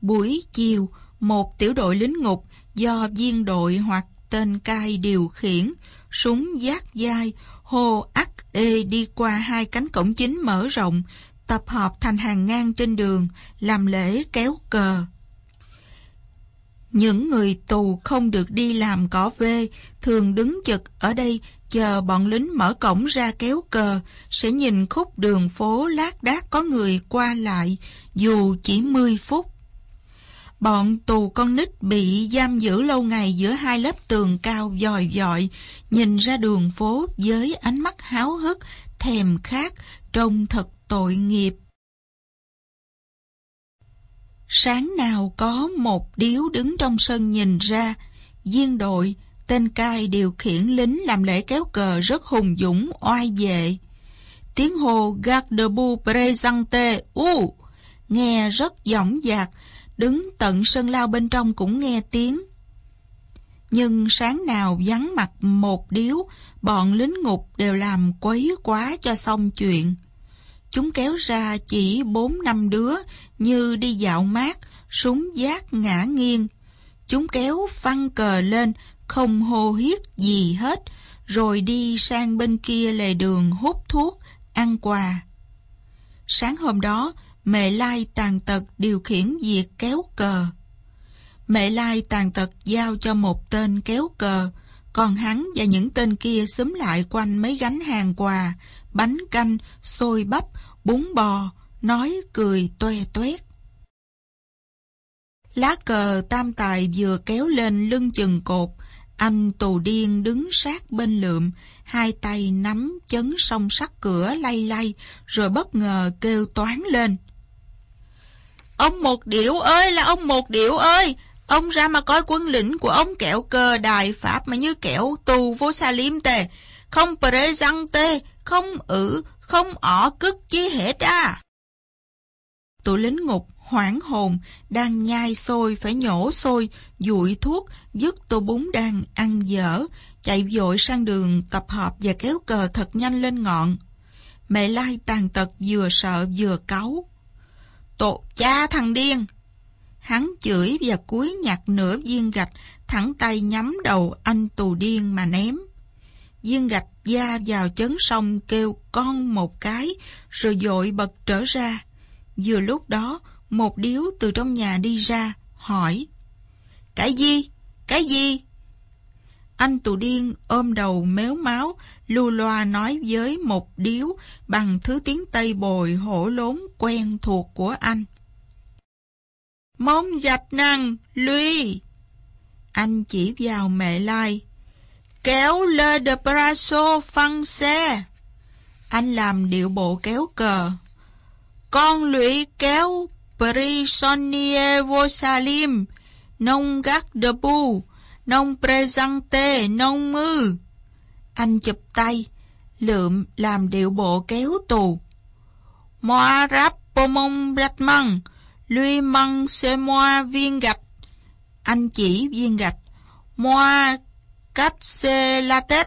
Buổi chiều, một tiểu đội lính ngục do viên đội hoặc tên cai điều khiển, súng giác dai, hô ắc ê đi qua hai cánh cổng chính mở rộng, tập hợp thành hàng ngang trên đường, làm lễ kéo cờ. Những người tù không được đi làm cỏ vê, thường đứng chực ở đây chờ bọn lính mở cổng ra kéo cờ, sẽ nhìn khúc đường phố lát đác có người qua lại, dù chỉ 10 phút. Bọn tù con nít bị giam giữ lâu ngày giữa hai lớp tường cao dòi dọi, nhìn ra đường phố với ánh mắt háo hức, thèm khát, trông thật tội nghiệp. Sáng nào có một điếu đứng trong sân nhìn ra, viên đội, tên cai điều khiển lính làm lễ kéo cờ rất hùng dũng, oai vệ. Tiếng hồ Gardebu Presante U nghe rất dõng dạc, đứng tận sân lao bên trong cũng nghe tiếng. Nhưng sáng nào vắng mặt một điếu, bọn lính ngục đều làm quấy quá cho xong chuyện. Chúng kéo ra chỉ bốn năm đứa như đi dạo mát, súng giác ngã nghiêng. Chúng kéo phăng cờ lên, không hô hiết gì hết, rồi đi sang bên kia lề đường hút thuốc, ăn quà. Sáng hôm đó, Mẹ Lai tàn tật điều khiển việc kéo cờ. Mẹ Lai tàn tật giao cho một tên kéo cờ, còn hắn và những tên kia xúm lại quanh mấy gánh hàng quà, bánh canh, xôi bắp, bún bò, nói cười toe tuét Lá cờ tam tài vừa kéo lên lưng chừng cột, anh tù điên đứng sát bên lượm, hai tay nắm chấn song sắt cửa lay lay, rồi bất ngờ kêu toán lên. Ông Một điệu ơi là ông Một điệu ơi! Ông ra mà coi quân lĩnh của ông kẹo cờ đài Pháp mà như kẹo tù vô sa liêm tề. Không pre không ử, không ỏ cức chi hết à. Tụi lính ngục hoảng hồn, đang nhai xôi phải nhổ xôi, dụi thuốc, dứt tô bún đang ăn dở, chạy vội sang đường tập hợp và kéo cờ thật nhanh lên ngọn. Mẹ Lai tàn tật vừa sợ vừa cáu. Tột cha thằng điên! Hắn chửi và cúi nhặt nửa viên gạch, thẳng tay nhắm đầu anh tù điên mà ném. Viên gạch da vào chấn sông kêu con một cái, rồi dội bật trở ra. Vừa lúc đó, một điếu từ trong nhà đi ra, hỏi. Cái gì? Cái gì? Anh tù điên ôm đầu méo máu, Lưu loa nói với một điếu bằng thứ tiếng Tây bồi hổ lốn quen thuộc của anh. Mông dạch năng, lui. Anh chỉ vào mẹ lai. Kéo lơ de braso phăng xe. Anh làm điệu bộ kéo cờ. Con lũy kéo prisonie vô salim, nông gác de bu, nông presente, nông mưu. Anh chụp tay, lượm làm điệu bộ kéo tù. Moa rap pomong rạch măng, lui măng xê moa viên gạch. Anh chỉ viên gạch. Moa cách xê la tết.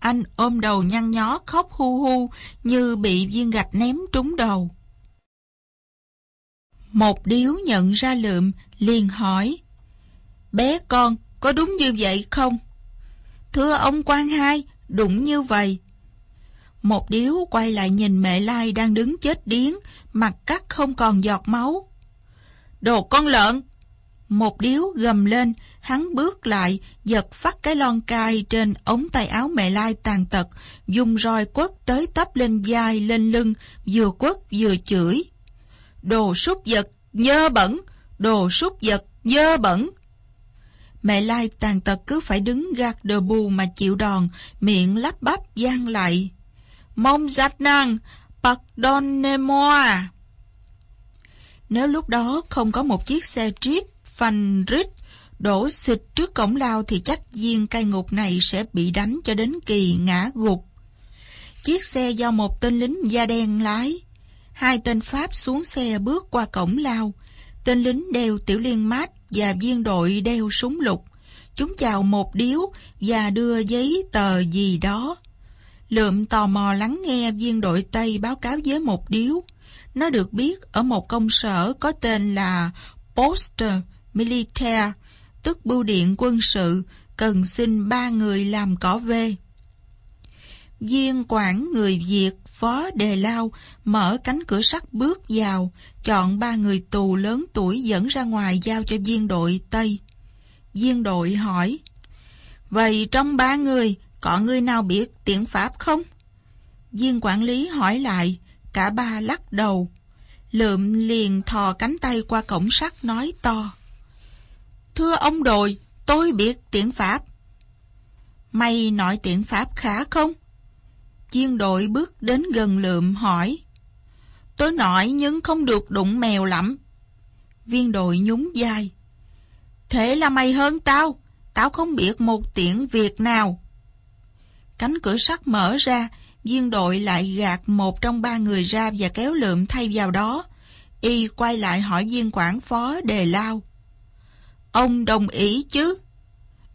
Anh ôm đầu nhăn nhó khóc hu hu như bị viên gạch ném trúng đầu. Một điếu nhận ra lượm liền hỏi Bé con có đúng như vậy không? Thưa ông quan hai Đúng như vậy. Một điếu quay lại nhìn mẹ Lai đang đứng chết điếng, mặt cắt không còn giọt máu. Đồ con lợn! Một điếu gầm lên, hắn bước lại, giật phát cái lon cai trên ống tay áo mẹ Lai tàn tật, dùng roi quất tới tấp lên vai lên lưng, vừa quất vừa chửi. Đồ súc vật, nhơ bẩn! Đồ súc vật, dơ bẩn! Mẹ Lai tàn tật cứ phải đứng gạt đờ bù mà chịu đòn, miệng lắp bắp gian lại. Mong giặt năng, pardonnez-moi. Nếu lúc đó không có một chiếc xe jeep phanh rít đổ xịt trước cổng lao thì chắc viên cai ngục này sẽ bị đánh cho đến kỳ ngã gục. Chiếc xe do một tên lính da đen lái. Hai tên Pháp xuống xe bước qua cổng lao. Tên lính đeo tiểu liên mát và viên đội đeo súng lục. Chúng chào một điếu và đưa giấy tờ gì đó. Lượm tò mò lắng nghe viên đội Tây báo cáo với một điếu. Nó được biết ở một công sở có tên là Poster Militaire, tức bưu điện quân sự, cần xin ba người làm cỏ vê viên quản người Việt Phó Đề Lao mở cánh cửa sắt bước vào, chọn ba người tù lớn tuổi dẫn ra ngoài giao cho viên đội Tây. Viên đội hỏi, Vậy trong ba người, có người nào biết tiếng Pháp không? Viên quản lý hỏi lại, cả ba lắc đầu. Lượm liền thò cánh tay qua cổng sắt nói to. Thưa ông đội, tôi biết tiếng Pháp. Mày nói tiếng Pháp khá không? Chiên đội bước đến gần lượm hỏi. tôi nói nhưng không được đụng mèo lắm. Viên đội nhún vai. Thế là mày hơn tao, tao không biết một tiếng Việt nào. Cánh cửa sắt mở ra, viên đội lại gạt một trong ba người ra và kéo lượm thay vào đó. Y quay lại hỏi viên quản phó đề lao. Ông đồng ý chứ?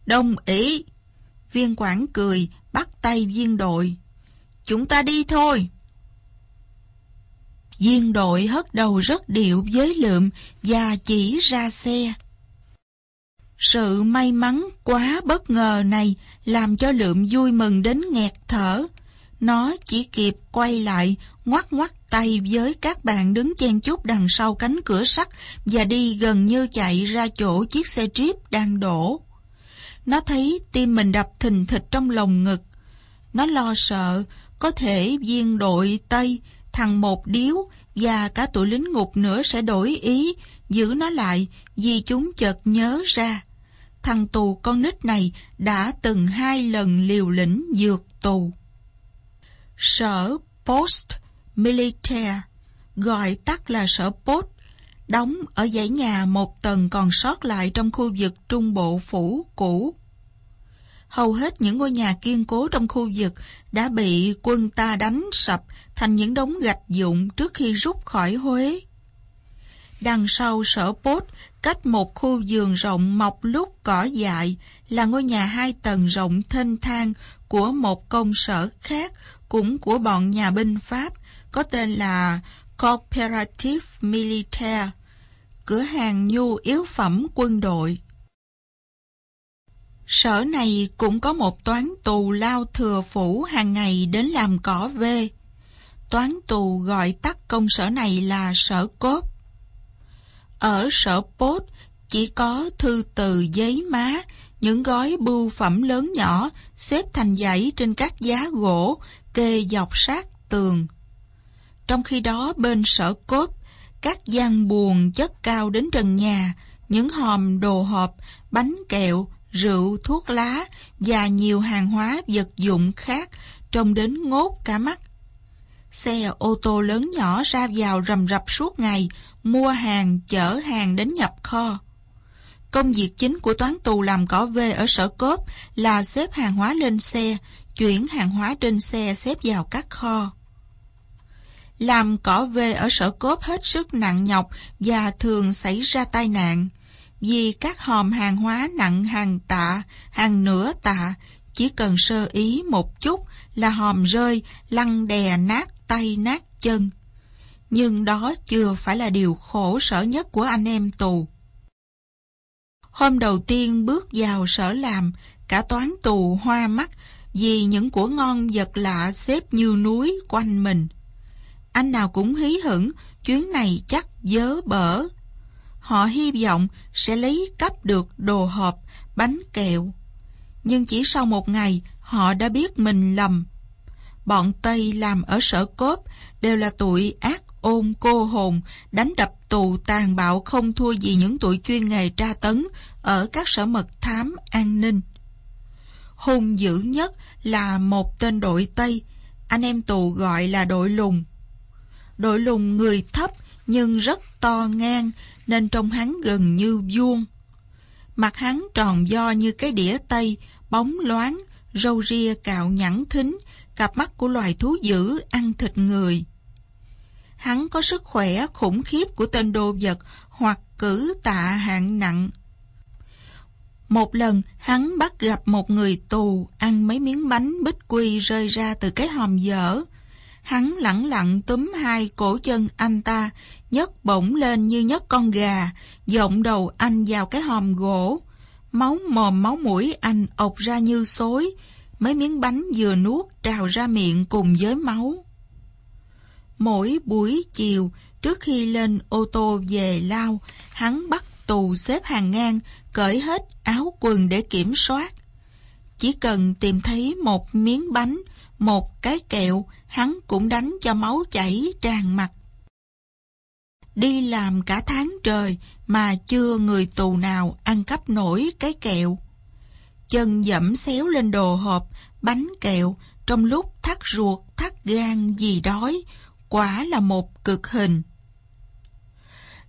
Đồng ý. Viên quản cười, bắt tay viên đội. Chúng ta đi thôi. Viên đội hất đầu rất điệu với lượm và chỉ ra xe. Sự may mắn quá bất ngờ này làm cho lượm vui mừng đến nghẹt thở. Nó chỉ kịp quay lại, ngoắt ngoắt tay với các bạn đứng chen chúc đằng sau cánh cửa sắt và đi gần như chạy ra chỗ chiếc xe trip đang đổ. Nó thấy tim mình đập thình thịch trong lồng ngực. Nó lo sợ, có thể viên đội Tây, thằng một điếu và cả tụi lính ngục nữa sẽ đổi ý, giữ nó lại vì chúng chợt nhớ ra. Thằng tù con nít này đã từng hai lần liều lĩnh dược tù. Sở Post Militaire, gọi tắt là sở Post, đóng ở dãy nhà một tầng còn sót lại trong khu vực trung bộ phủ cũ hầu hết những ngôi nhà kiên cố trong khu vực đã bị quân ta đánh sập thành những đống gạch dụng trước khi rút khỏi Huế. Đằng sau sở bốt cách một khu vườn rộng mọc lúc cỏ dại là ngôi nhà hai tầng rộng thênh thang của một công sở khác cũng của bọn nhà binh Pháp có tên là Cooperative Militaire, cửa hàng nhu yếu phẩm quân đội. Sở này cũng có một toán tù lao thừa phủ hàng ngày đến làm cỏ vê. Toán tù gọi tắt công sở này là sở cốt. Ở sở post chỉ có thư từ giấy má, những gói bưu phẩm lớn nhỏ xếp thành dãy trên các giá gỗ kê dọc sát tường. Trong khi đó bên sở cốt, các gian buồn chất cao đến trần nhà, những hòm đồ hộp, bánh kẹo, rượu, thuốc lá và nhiều hàng hóa vật dụng khác trông đến ngốt cả mắt. Xe ô tô lớn nhỏ ra vào rầm rập suốt ngày, mua hàng, chở hàng đến nhập kho. Công việc chính của toán tù làm cỏ về ở sở cốp là xếp hàng hóa lên xe, chuyển hàng hóa trên xe xếp vào các kho. Làm cỏ về ở sở cốp hết sức nặng nhọc và thường xảy ra tai nạn vì các hòm hàng hóa nặng hàng tạ, hàng nửa tạ, chỉ cần sơ ý một chút là hòm rơi, lăn đè nát tay nát chân. Nhưng đó chưa phải là điều khổ sở nhất của anh em tù. Hôm đầu tiên bước vào sở làm, cả toán tù hoa mắt vì những của ngon vật lạ xếp như núi quanh mình. Anh nào cũng hí hửng, chuyến này chắc dớ bở, Họ hy vọng sẽ lấy cắp được đồ hộp, bánh kẹo. Nhưng chỉ sau một ngày, họ đã biết mình lầm. Bọn Tây làm ở sở cốp đều là tụi ác ôn cô hồn, đánh đập tù tàn bạo không thua gì những tụi chuyên nghề tra tấn ở các sở mật thám an ninh. Hùng dữ nhất là một tên đội Tây, anh em tù gọi là đội lùng. Đội lùng người thấp nhưng rất to ngang, nên trông hắn gần như vuông. Mặt hắn tròn do như cái đĩa tây, bóng loáng, râu ria cạo nhẵn thính, cặp mắt của loài thú dữ ăn thịt người. Hắn có sức khỏe khủng khiếp của tên đồ vật hoặc cử tạ hạng nặng. Một lần, hắn bắt gặp một người tù ăn mấy miếng bánh bích quy rơi ra từ cái hòm dở. Hắn lẳng lặng túm hai cổ chân anh ta, nhấc bỗng lên như nhấc con gà, giọng đầu anh vào cái hòm gỗ. Máu mồm máu mũi anh ọc ra như xối, mấy miếng bánh vừa nuốt trào ra miệng cùng với máu. Mỗi buổi chiều, trước khi lên ô tô về lao, hắn bắt tù xếp hàng ngang, cởi hết áo quần để kiểm soát. Chỉ cần tìm thấy một miếng bánh, một cái kẹo, hắn cũng đánh cho máu chảy tràn mặt đi làm cả tháng trời mà chưa người tù nào ăn cắp nổi cái kẹo. Chân dẫm xéo lên đồ hộp, bánh kẹo, trong lúc thắt ruột, thắt gan gì đói, quả là một cực hình.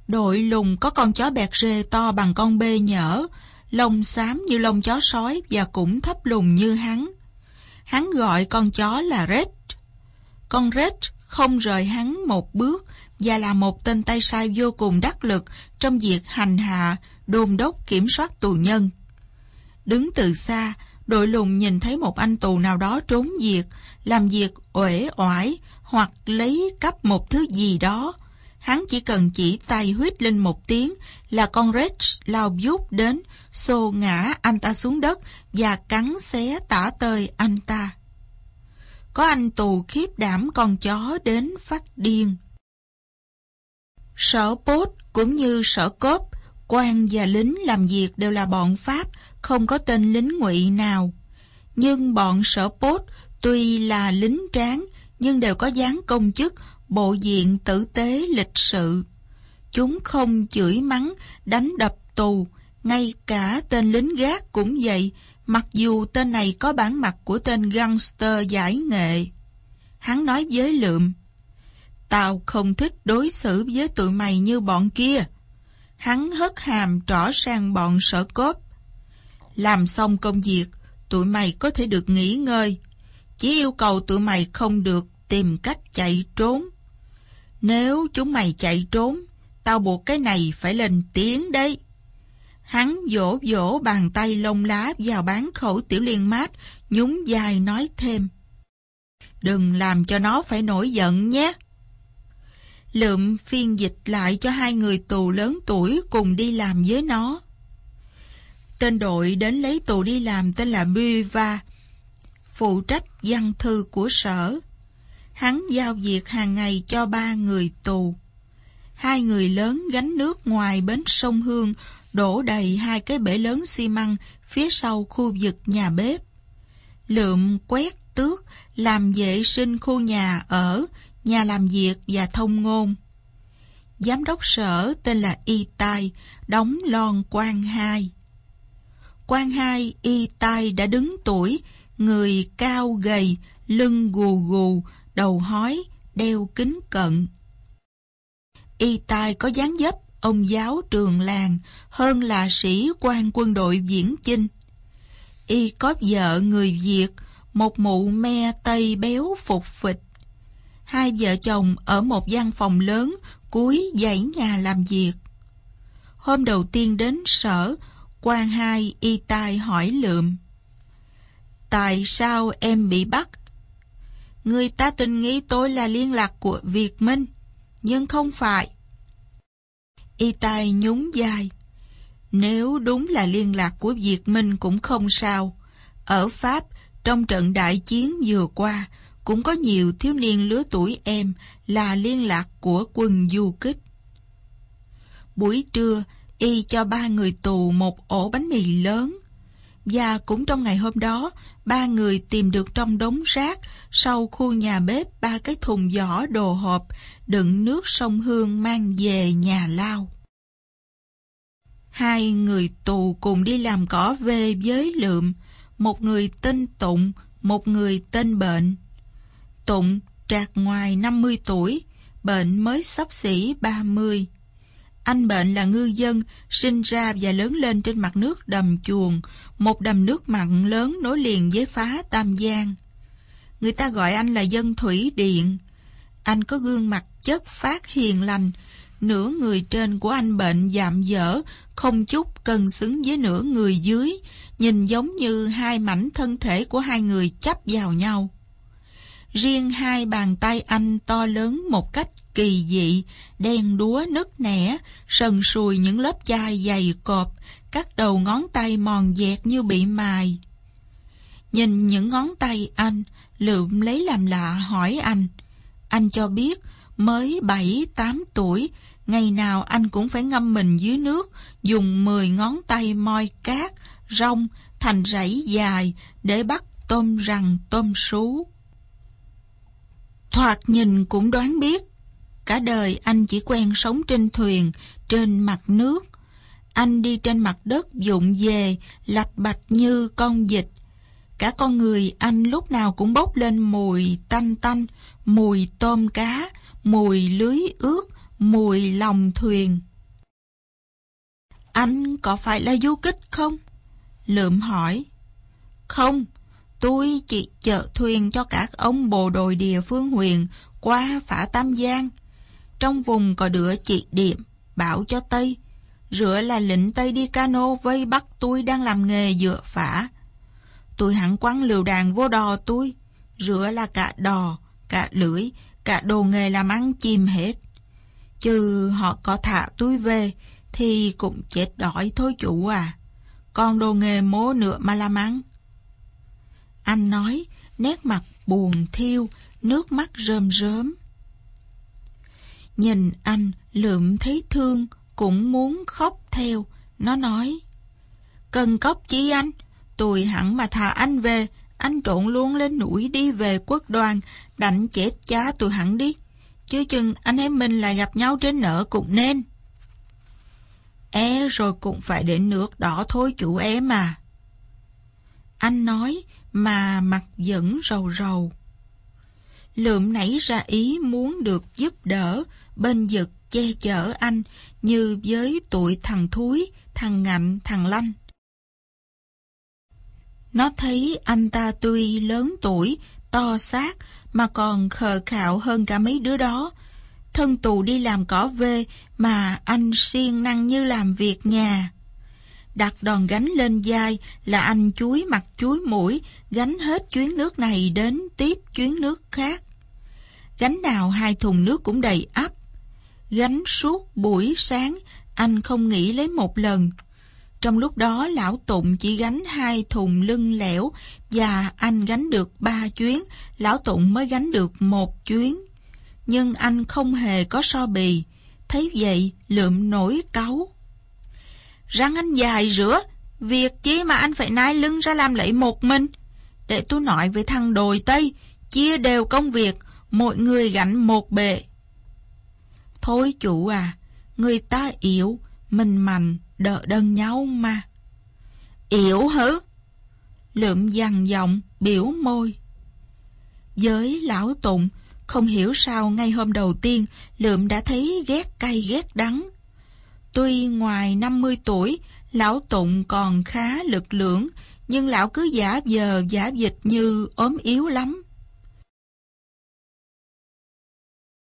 Đội lùng có con chó bẹt rê to bằng con bê nhở, lông xám như lông chó sói và cũng thấp lùng như hắn. Hắn gọi con chó là Red. Con Red không rời hắn một bước và là một tên tay sai vô cùng đắc lực trong việc hành hạ, đôn đốc kiểm soát tù nhân. Đứng từ xa, đội lùng nhìn thấy một anh tù nào đó trốn việc, làm việc uể oải hoặc lấy cắp một thứ gì đó. Hắn chỉ cần chỉ tay huyết lên một tiếng là con Rex lao vút đến, xô ngã anh ta xuống đất và cắn xé tả tơi anh ta. Có anh tù khiếp đảm con chó đến phát điên. Sở Pốt cũng như sở Cốp, quan và lính làm việc đều là bọn Pháp, không có tên lính ngụy nào. Nhưng bọn sở Pốt tuy là lính tráng, nhưng đều có dáng công chức, bộ diện tử tế lịch sự. Chúng không chửi mắng, đánh đập tù, ngay cả tên lính gác cũng vậy, mặc dù tên này có bản mặt của tên gangster giải nghệ. Hắn nói với lượm, Tao không thích đối xử với tụi mày như bọn kia. Hắn hất hàm trỏ sang bọn sở cốp. Làm xong công việc, tụi mày có thể được nghỉ ngơi. Chỉ yêu cầu tụi mày không được tìm cách chạy trốn. Nếu chúng mày chạy trốn, tao buộc cái này phải lên tiếng đấy. Hắn vỗ vỗ bàn tay lông lá vào bán khẩu tiểu liên mát, nhún dài nói thêm. Đừng làm cho nó phải nổi giận nhé lượm phiên dịch lại cho hai người tù lớn tuổi cùng đi làm với nó. Tên đội đến lấy tù đi làm tên là Biva phụ trách văn thư của sở. Hắn giao việc hàng ngày cho ba người tù. Hai người lớn gánh nước ngoài bến sông Hương đổ đầy hai cái bể lớn xi măng phía sau khu vực nhà bếp. Lượm quét tước làm vệ sinh khu nhà ở, nhà làm việc và thông ngôn. Giám đốc sở tên là Y Tai, đóng lon quan hai. Quan hai Y Tai đã đứng tuổi, người cao gầy, lưng gù gù, đầu hói, đeo kính cận. Y Tai có dáng dấp ông giáo trường làng hơn là sĩ quan quân đội diễn chinh. Y có vợ người Việt, một mụ me tây béo phục phịch hai vợ chồng ở một gian phòng lớn cuối dãy nhà làm việc. Hôm đầu tiên đến sở, quan hai y tai hỏi lượm. Tại sao em bị bắt? Người ta tình nghĩ tôi là liên lạc của Việt Minh, nhưng không phải. Y tai nhún dài. Nếu đúng là liên lạc của Việt Minh cũng không sao. Ở Pháp, trong trận đại chiến vừa qua, cũng có nhiều thiếu niên lứa tuổi em là liên lạc của quân du kích. Buổi trưa, y cho ba người tù một ổ bánh mì lớn. Và cũng trong ngày hôm đó, ba người tìm được trong đống rác sau khu nhà bếp ba cái thùng giỏ đồ hộp đựng nước sông Hương mang về nhà lao. Hai người tù cùng đi làm cỏ về với lượm, một người tên Tụng, một người tên Bệnh. Tụng trạc ngoài 50 tuổi, bệnh mới sắp xỉ 30. Anh bệnh là ngư dân, sinh ra và lớn lên trên mặt nước đầm chuồng, một đầm nước mặn lớn nối liền với phá Tam Giang. Người ta gọi anh là dân thủy điện. Anh có gương mặt chất phát hiền lành, nửa người trên của anh bệnh dạm dở, không chút cân xứng với nửa người dưới, nhìn giống như hai mảnh thân thể của hai người chắp vào nhau. Riêng hai bàn tay anh to lớn một cách kỳ dị, đen đúa nứt nẻ, sần sùi những lớp chai dày cộp, các đầu ngón tay mòn dẹt như bị mài. Nhìn những ngón tay anh, lượm lấy làm lạ hỏi anh. Anh cho biết, mới 7-8 tuổi, ngày nào anh cũng phải ngâm mình dưới nước, dùng 10 ngón tay moi cát, rong, thành rẫy dài để bắt tôm rằng tôm sú. Thoạt nhìn cũng đoán biết, cả đời anh chỉ quen sống trên thuyền, trên mặt nước. Anh đi trên mặt đất dụng về, lạch bạch như con vịt. Cả con người anh lúc nào cũng bốc lên mùi tanh tanh, mùi tôm cá, mùi lưới ướt, mùi lòng thuyền. Anh có phải là du kích không? Lượm hỏi. Không, Tôi chỉ chở thuyền cho các ông bồ đội địa phương huyền qua phả Tam Giang. Trong vùng có đứa chị điểm, bảo cho Tây. Rửa là lĩnh Tây đi cano vây bắt tôi đang làm nghề dựa phả. Tôi hẳn quăng liều đàn vô đò tôi. Rửa là cả đò, cả lưỡi, cả đồ nghề làm ăn chìm hết. Chứ họ có thả tôi về thì cũng chết đói thôi chủ à. Còn đồ nghề mố nữa mà làm ăn. Anh nói, nét mặt buồn thiêu, nước mắt rơm rớm. Nhìn anh lượm thấy thương, cũng muốn khóc theo. Nó nói, cần cốc chi anh, tôi hẳn mà thà anh về, anh trộn luôn lên núi đi về quốc đoàn, đảnh chết chá tôi hẳn đi. Chứ chừng anh em mình lại gặp nhau trên nợ cũng nên. É rồi cũng phải đến nước đỏ thôi chủ é mà. Anh nói mà mặt vẫn rầu rầu. Lượm nảy ra ý muốn được giúp đỡ, bên giật che chở anh như với tụi thằng thúi, thằng ngạnh, thằng lanh. Nó thấy anh ta tuy lớn tuổi, to xác mà còn khờ khạo hơn cả mấy đứa đó. Thân tù đi làm cỏ về mà anh siêng năng như làm việc nhà đặt đòn gánh lên vai là anh chuối mặt chuối mũi, gánh hết chuyến nước này đến tiếp chuyến nước khác. Gánh nào hai thùng nước cũng đầy ắp. Gánh suốt buổi sáng, anh không nghĩ lấy một lần. Trong lúc đó, lão Tụng chỉ gánh hai thùng lưng lẻo và anh gánh được ba chuyến, lão Tụng mới gánh được một chuyến. Nhưng anh không hề có so bì. Thấy vậy, lượm nổi cáu. Răng anh dài rửa, việc chi mà anh phải nai lưng ra làm lẫy một mình. Để tôi nói với thằng đồi Tây, chia đều công việc, mỗi người gánh một bệ. Thôi chủ à, người ta yếu, mình mạnh, đỡ đơn nhau mà. Yếu hứ? Lượm dằn giọng, biểu môi. Giới lão tụng, không hiểu sao ngay hôm đầu tiên Lượm đã thấy ghét cay ghét đắng Tuy ngoài 50 tuổi, lão Tụng còn khá lực lưỡng, nhưng lão cứ giả vờ giả dịch như ốm yếu lắm.